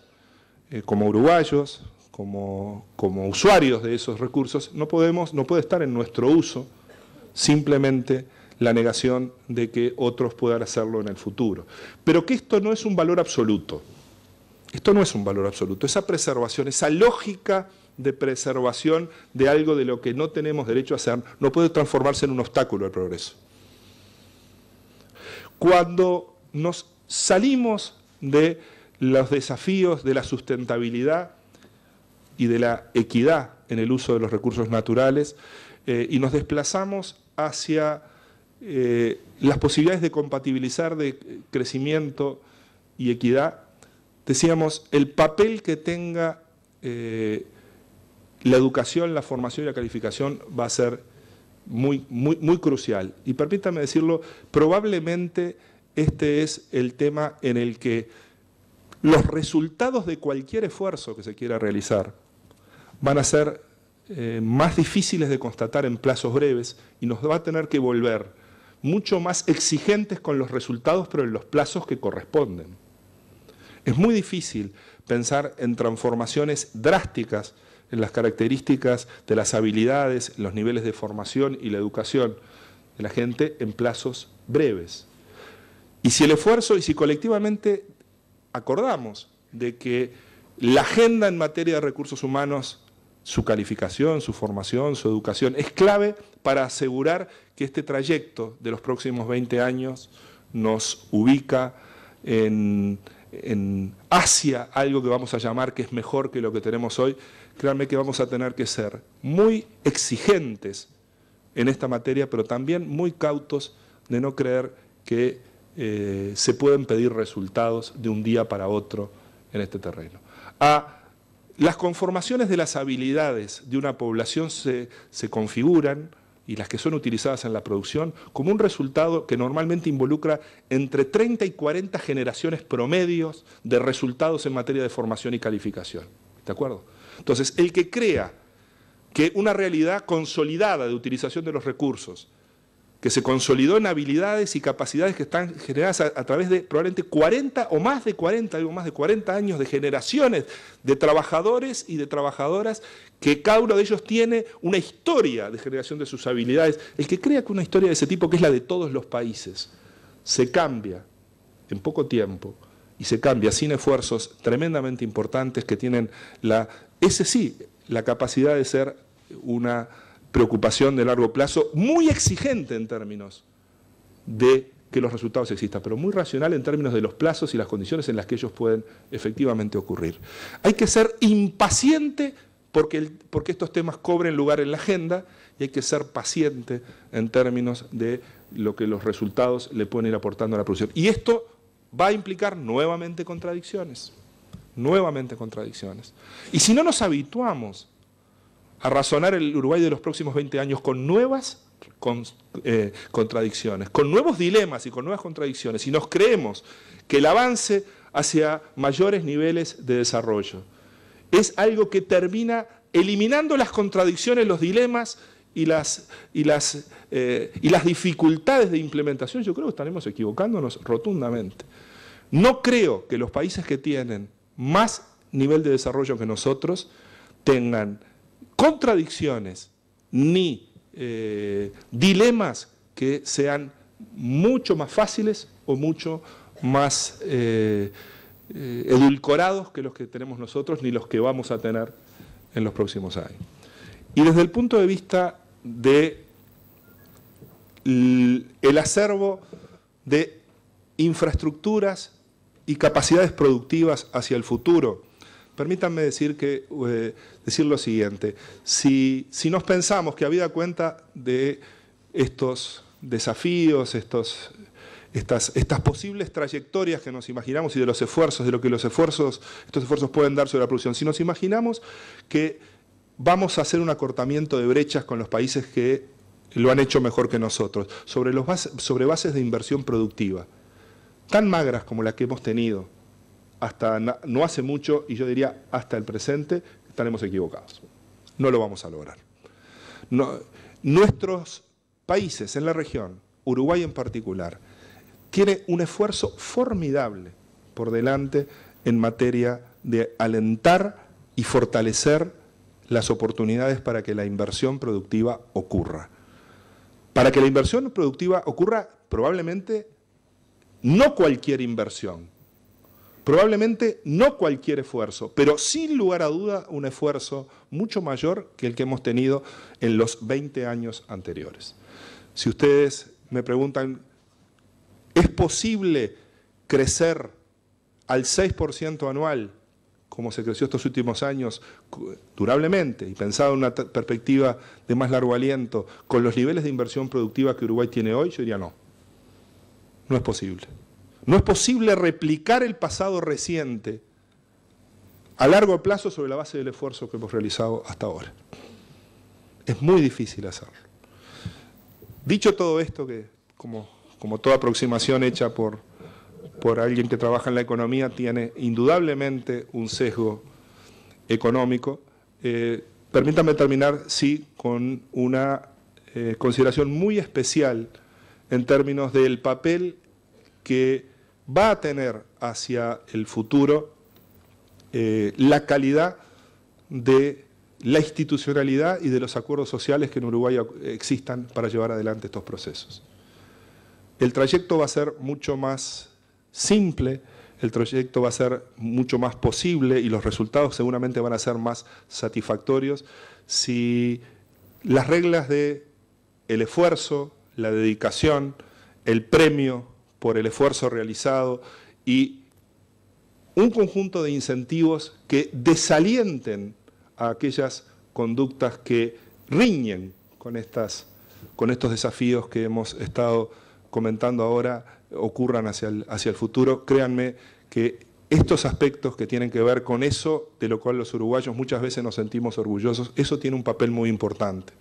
Eh, como uruguayos, como, como, usuarios de esos recursos, no, podemos, no puede estar en nuestro uso simplemente la negación de que otros puedan hacerlo en el futuro. Pero que esto no es un valor absoluto. Esto no es un valor absoluto. Esa preservación, esa lógica de preservación de algo de lo que no tenemos derecho a hacer, no puede transformarse en un obstáculo al progreso. Cuando nos salimos de los desafíos de la sustentabilidad y de la equidad en el uso de los recursos naturales eh, y nos desplazamos hacia eh, las posibilidades de compatibilizar de eh, crecimiento y equidad. Decíamos, el papel que tenga la educación, la formación y la calificación va a ser muy, muy, muy crucial. Y permítame decirlo, probablemente este es el tema en el que los resultados de cualquier esfuerzo que se quiera realizar van a ser eh, más difíciles de constatar en plazos breves y nos va a tener que volver mucho más exigentes con los resultados, pero en los plazos que corresponden. Es muy difícil pensar en transformaciones drásticas en las características de las habilidades, los niveles de formación y la educación de la gente en plazos breves. Y si el esfuerzo y si colectivamente acordamos de que la agenda en materia de recursos humanos, su calificación, su formación, su educación, es clave para asegurar que este trayecto de los próximos 20 años nos ubica en, hacia algo que vamos a llamar que es mejor que lo que tenemos hoy. Créanme que vamos a tener que ser muy exigentes en esta materia, pero también muy cautos de no creer que eh, se pueden pedir resultados de un día para otro en este terreno. las conformaciones de las habilidades de una población se, se configuran y las que son utilizadas en la producción, como un resultado que normalmente involucra entre 30 y 40 generaciones promedios de resultados en materia de formación y calificación. ¿De acuerdo? Entonces, el que crea que una realidad consolidada de utilización de los recursos que se consolidó en habilidades y capacidades que están generadas a, través de probablemente 40 o más de 40, algo más de 40 años de generaciones de trabajadores y de trabajadoras que cada uno de ellos tiene una historia de generación de sus habilidades. El que crea que una historia de ese tipo, que es la de todos los países, se cambia en poco tiempo y se cambia sin esfuerzos tremendamente importantes que tienen la, ese sí, la capacidad de ser una preocupación de largo plazo, muy exigente en términos de que los resultados existan, pero muy racional en términos de los plazos y las condiciones en las que ellos pueden efectivamente ocurrir. Hay que ser impaciente porque, porque estos temas cobren lugar en la agenda y hay que ser paciente en términos de lo que los resultados le pueden ir aportando a la producción. Y esto va a implicar nuevamente contradicciones, nuevamente contradicciones. Y si no nos habituamos a razonar el Uruguay de los próximos 20 años con nuevas eh, contradicciones, con nuevos dilemas y con nuevas contradicciones, y nos creemos que el avance hacia mayores niveles de desarrollo es algo que termina eliminando las contradicciones, los dilemas y las, y las eh, dificultades de implementación, yo creo que estaremos equivocándonos rotundamente. No creo que los países que tienen más nivel de desarrollo que nosotros tengan contradicciones ni eh, dilemas que sean mucho más fáciles o mucho más eh, eh, edulcorados que los que tenemos nosotros ni los que vamos a tener en los próximos años. Y desde el punto de vista de el acervo de infraestructuras y capacidades productivas hacia el futuro, Permítanme decir, que, eh, decir lo siguiente, si, si nos pensamos que habida cuenta de estos desafíos, estos, estas, estas, posibles trayectorias que nos imaginamos y de los esfuerzos, de lo que los esfuerzos, estos esfuerzos pueden dar sobre la producción. Si nos imaginamos que vamos a hacer un acortamiento de brechas con los países que lo han hecho mejor que nosotros, sobre, los sobre bases de inversión productiva, tan magras como la que hemos tenido, hasta no hace mucho, y yo diría hasta el presente, estaremos equivocados. No lo vamos a lograr. nuestros países en la región, Uruguay en particular, tiene un esfuerzo formidable por delante en materia de alentar y fortalecer las oportunidades para que la inversión productiva ocurra. Para que la inversión productiva ocurra, probablemente no cualquier inversión, Probablemente no cualquier esfuerzo, pero sin lugar a duda un esfuerzo mucho mayor que el que hemos tenido en los 20 años anteriores. Si ustedes me preguntan, ¿es posible crecer al 6% anual como se creció estos últimos años durablemente y pensado en una perspectiva de más largo aliento, con los niveles de inversión productiva que Uruguay tiene hoy, yo diría no, no es posible. No es posible replicar el pasado reciente a largo plazo sobre la base del esfuerzo que hemos realizado hasta ahora. Es muy difícil hacerlo. Dicho todo esto, que como, toda aproximación hecha por, por alguien que trabaja en la economía tiene indudablemente un sesgo económico, eh, permítanme terminar, sí, con una eh, consideración muy especial en términos del papel que va a tener hacia el futuro eh, la calidad de la institucionalidad y de los acuerdos sociales que en Uruguay existan para llevar adelante estos procesos. El trayecto va a ser mucho más simple, el trayecto va a ser mucho más posible y los resultados seguramente van a ser más satisfactorios si las reglas de el esfuerzo, la dedicación, el premio, por el esfuerzo realizado y un conjunto de incentivos que desalienten a aquellas conductas que riñen con, estas, con estos desafíos que hemos estado comentando ahora ocurran hacia hacia el futuro. Créanme que estos aspectos que tienen que ver con eso, de lo cual los uruguayos muchas veces nos sentimos orgullosos, eso tiene un papel muy importante.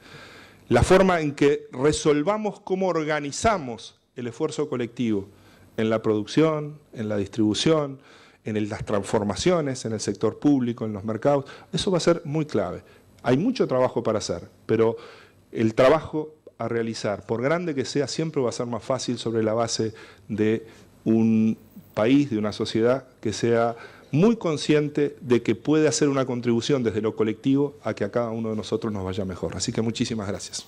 La forma en que resolvamos cómo organizamos el esfuerzo colectivo en la producción, en la distribución, en las transformaciones en el sector público, en los mercados, eso va a ser muy clave. Hay mucho trabajo para hacer, pero el trabajo a realizar, por grande que sea, siempre va a ser más fácil sobre la base de un país, de una sociedad que sea muy consciente de que puede hacer una contribución desde lo colectivo a que a cada uno de nosotros nos vaya mejor. Así que muchísimas gracias.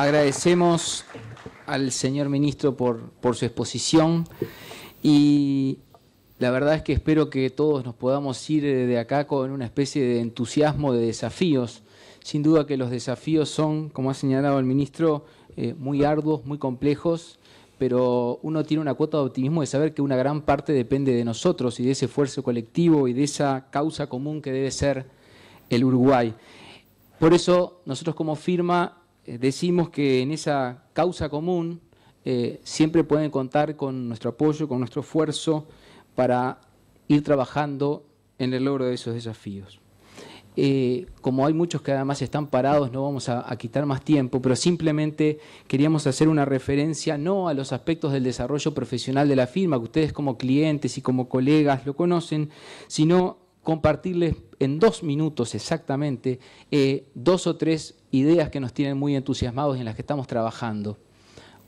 Agradecemos al señor ministro por, su exposición y la verdad es que espero que todos nos podamos ir de acá con una especie de entusiasmo de desafíos. Sin duda que los desafíos son, como ha señalado el ministro, eh, muy arduos, muy complejos, pero uno tiene una cuota de optimismo de saber que una gran parte depende de nosotros y de ese esfuerzo colectivo y de esa causa común que debe ser el Uruguay. Por eso nosotros como firma eh, decimos que en esa causa común eh, siempre pueden contar con nuestro apoyo, con nuestro esfuerzo para ir trabajando en el logro de esos desafíos. Eh, como hay muchos que además están parados, no vamos a, a, quitar más tiempo, pero simplemente queríamos hacer una referencia no a los aspectos del desarrollo profesional de la firma, que ustedes como clientes y como colegas lo conocen, sino compartirles en dos minutos exactamente eh, dos o tres ideas que nos tienen muy entusiasmados y en las que estamos trabajando.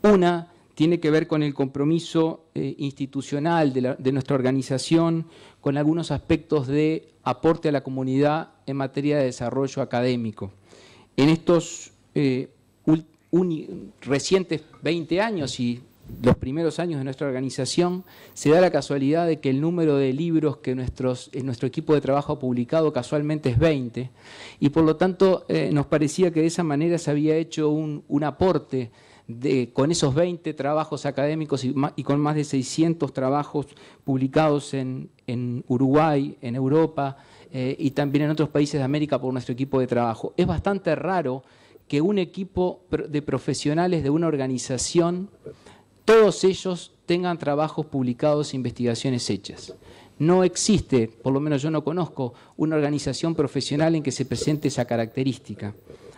Una tiene que ver con el compromiso eh, institucional de, nuestra organización, con algunos aspectos de aporte a la comunidad en materia de desarrollo académico. En estos eh, recientes 20 años y los primeros años de nuestra organización, se da la casualidad de que el número de libros que nuestros, nuestro equipo de trabajo ha publicado casualmente es 20, y por lo tanto eh, nos parecía que de esa manera se había hecho un, aporte de, con esos 20 trabajos académicos y, con más de 600 trabajos publicados en, Uruguay, en Europa eh, y también en otros países de América por nuestro equipo de trabajo. Es bastante raro que un equipo de profesionales de una organización todos ellos tengan trabajos publicados, e investigaciones hechas. No existe, por lo menos yo no conozco, una organización profesional en que se presente esa característica.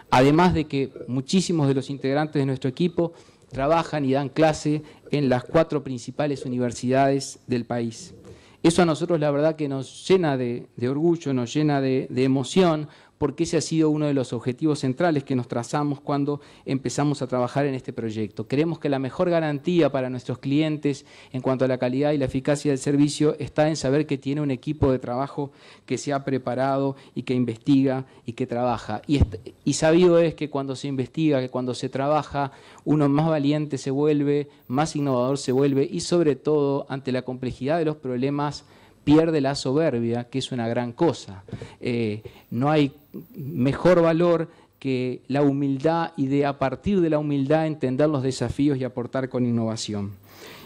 Además de que muchísimos de los integrantes de nuestro equipo trabajan y dan clase en las cuatro principales universidades del país. Eso a nosotros la verdad que nos llena de, orgullo, nos llena de emoción, porque ese ha sido uno de los objetivos centrales que nos trazamos cuando empezamos a trabajar en este proyecto. Creemos que la mejor garantía para nuestros clientes en cuanto a la calidad y la eficacia del servicio está en saber que tiene un equipo de trabajo que se ha preparado y que investiga y que trabaja. Y, y sabido es que cuando se investiga, que cuando se trabaja, uno más valiente se vuelve, más innovador se vuelve y sobre todo ante la complejidad de los problemas, pierde la soberbia, que es una gran cosa. Eh, no hay mejor valor que la humildad y de a partir de la humildad entender los desafíos y aportar con innovación.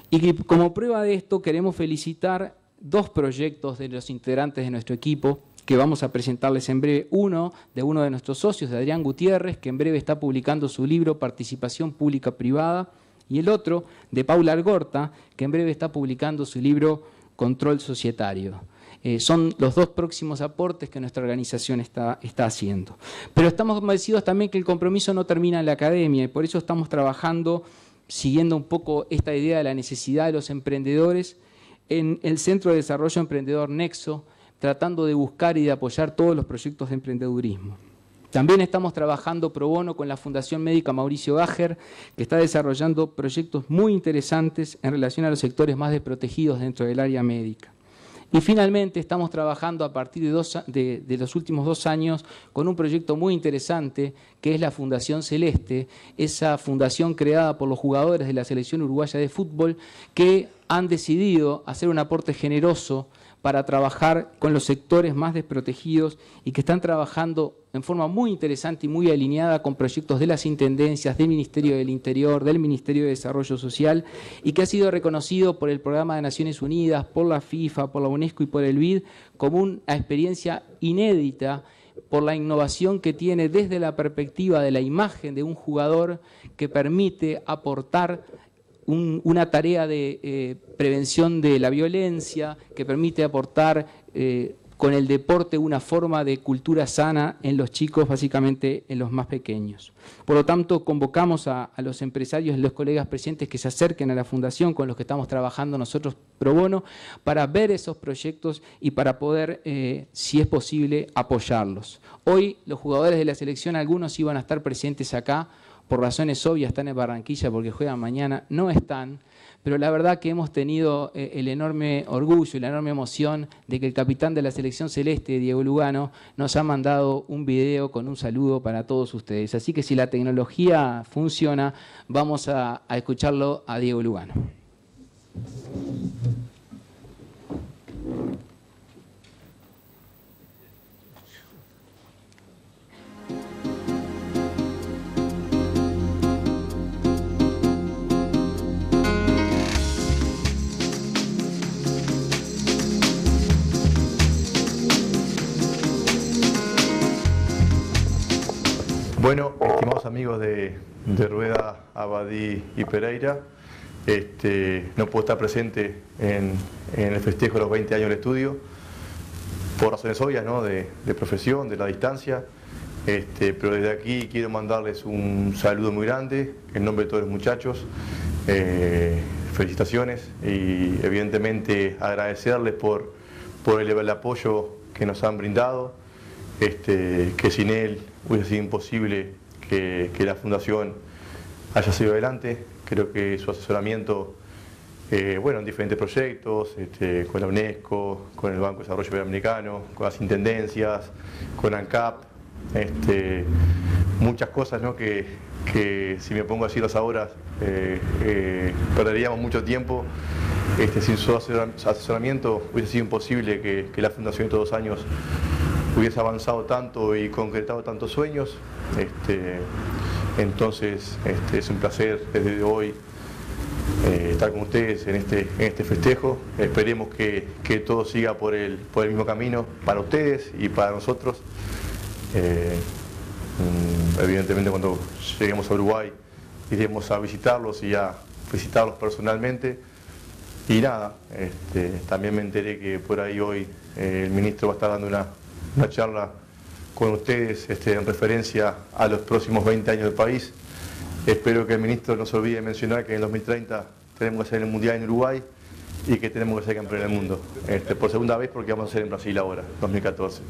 Y como prueba de esto queremos felicitar dos proyectos de los integrantes de nuestro equipo que vamos a presentarles en breve. Uno de uno de nuestros socios, de Adrián Gutiérrez, que en breve está publicando su libro Participación Pública Privada, y el otro de Paula Argorta, que en breve está publicando su libro control societario. Eh, son los dos próximos aportes que nuestra organización está, está haciendo. Pero estamos convencidos también que el compromiso no termina en la academia y por eso estamos trabajando, siguiendo un poco esta idea de la necesidad de los emprendedores, en el Centro de Desarrollo Emprendedor Nexo, tratando de buscar y de apoyar todos los proyectos de emprendedurismo. También estamos trabajando pro bono con la Fundación Médica Mauricio Gager, que está desarrollando proyectos muy interesantes en relación a los sectores más desprotegidos dentro del área médica. Y finalmente estamos trabajando a partir de, de, los últimos dos años con un proyecto muy interesante que es la Fundación Celeste, esa fundación creada por los jugadores de la selección uruguaya de fútbol que han decidido hacer un aporte generoso para trabajar con los sectores más desprotegidos y que están trabajando en forma muy interesante y muy alineada con proyectos de las intendencias, del Ministerio del Interior, del Ministerio de Desarrollo Social y que ha sido reconocido por el Programa de Naciones Unidas, por la FIFA, por la UNESCO y por el BID como una experiencia inédita por la innovación que tiene desde la perspectiva de la imagen de un jugador que permite aportar una tarea de eh, prevención de la violencia que permite aportar eh, con el deporte una forma de cultura sana en los chicos, básicamente en los más pequeños. Por lo tanto, convocamos a, los empresarios a los colegas presentes que se acerquen a la fundación con los que estamos trabajando nosotros pro bono para ver esos proyectos y para poder, eh, si es posible, apoyarlos. Hoy los jugadores de la selección, algunos iban a estar presentes acá, por razones obvias están en Barranquilla porque juegan mañana, no están, pero la verdad que hemos tenido eh, el enorme orgullo y la enorme emoción de que el capitán de la selección celeste, Diego Lugano, nos ha mandado un video con un saludo para todos ustedes. Así que si la tecnología funciona, vamos a, a escucharlo a Diego Lugano. Bueno, estimados amigos de, Rueda, Abadí y Pereira, este, no puedo estar presente en, el festejo de los 20 años de estudio, por razones obvias de, profesión, de la distancia, este, pero desde aquí quiero mandarles un saludo muy grande en nombre de todos los muchachos, eh, felicitaciones y evidentemente agradecerles por, por el, apoyo que nos han brindado, este, que sin él hubiese sido imposible que, la fundación haya sido adelante. Creo que su asesoramiento, eh, bueno, en diferentes proyectos, este, con la UNESCO, con el Banco de Desarrollo Americano, con las intendencias, con ANCAP, este, muchas cosas que, si me pongo a decirlas ahora eh, eh, perderíamos mucho tiempo. Este, sin su asesoramiento hubiese sido imposible que, la Fundación en estos dos años hubiese avanzado tanto y concretado tantos sueños. Este, entonces este, es un placer desde hoy eh, estar con ustedes en este, este festejo. Esperemos que, todo siga por el, por el mismo camino para ustedes y para nosotros. Eh, mm, evidentemente cuando lleguemos a Uruguay iremos a visitarlos y a visitarlos personalmente. Y nada, este, también me enteré que por ahí hoy eh, el ministro va a estar dando una, una charla con ustedes este, en referencia a los próximos 20 años del país. Espero que el ministro no se olvide mencionar que en 2030 tenemos que hacer el Mundial en Uruguay y que tenemos que ser campeón del mundo. Este, por segunda vez porque vamos a ser en Brasil ahora, 2014.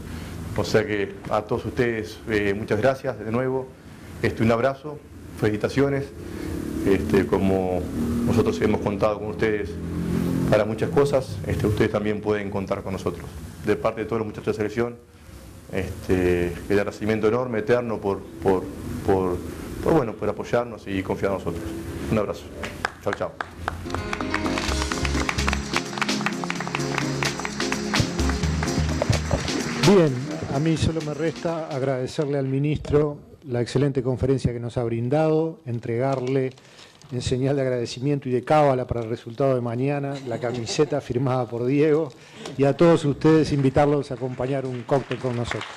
O sea que a todos ustedes eh, muchas gracias de nuevo. Este, un abrazo, felicitaciones. Este, como nosotros hemos contado con ustedes para muchas cosas, ustedes también pueden contar con nosotros. De parte de todos los muchachos de selección este, el agradecimiento enorme, eterno, por, por, por, bueno, por apoyarnos y confiar en nosotros. Un abrazo. Chao, chao. Bien, a mí solo me resta agradecerle al ministro la excelente conferencia que nos ha brindado, entregarle en señal de agradecimiento y de cábala para el resultado de mañana, la camiseta firmada por Diego y a todos ustedes invitarlos a acompañar un cóctel con nosotros.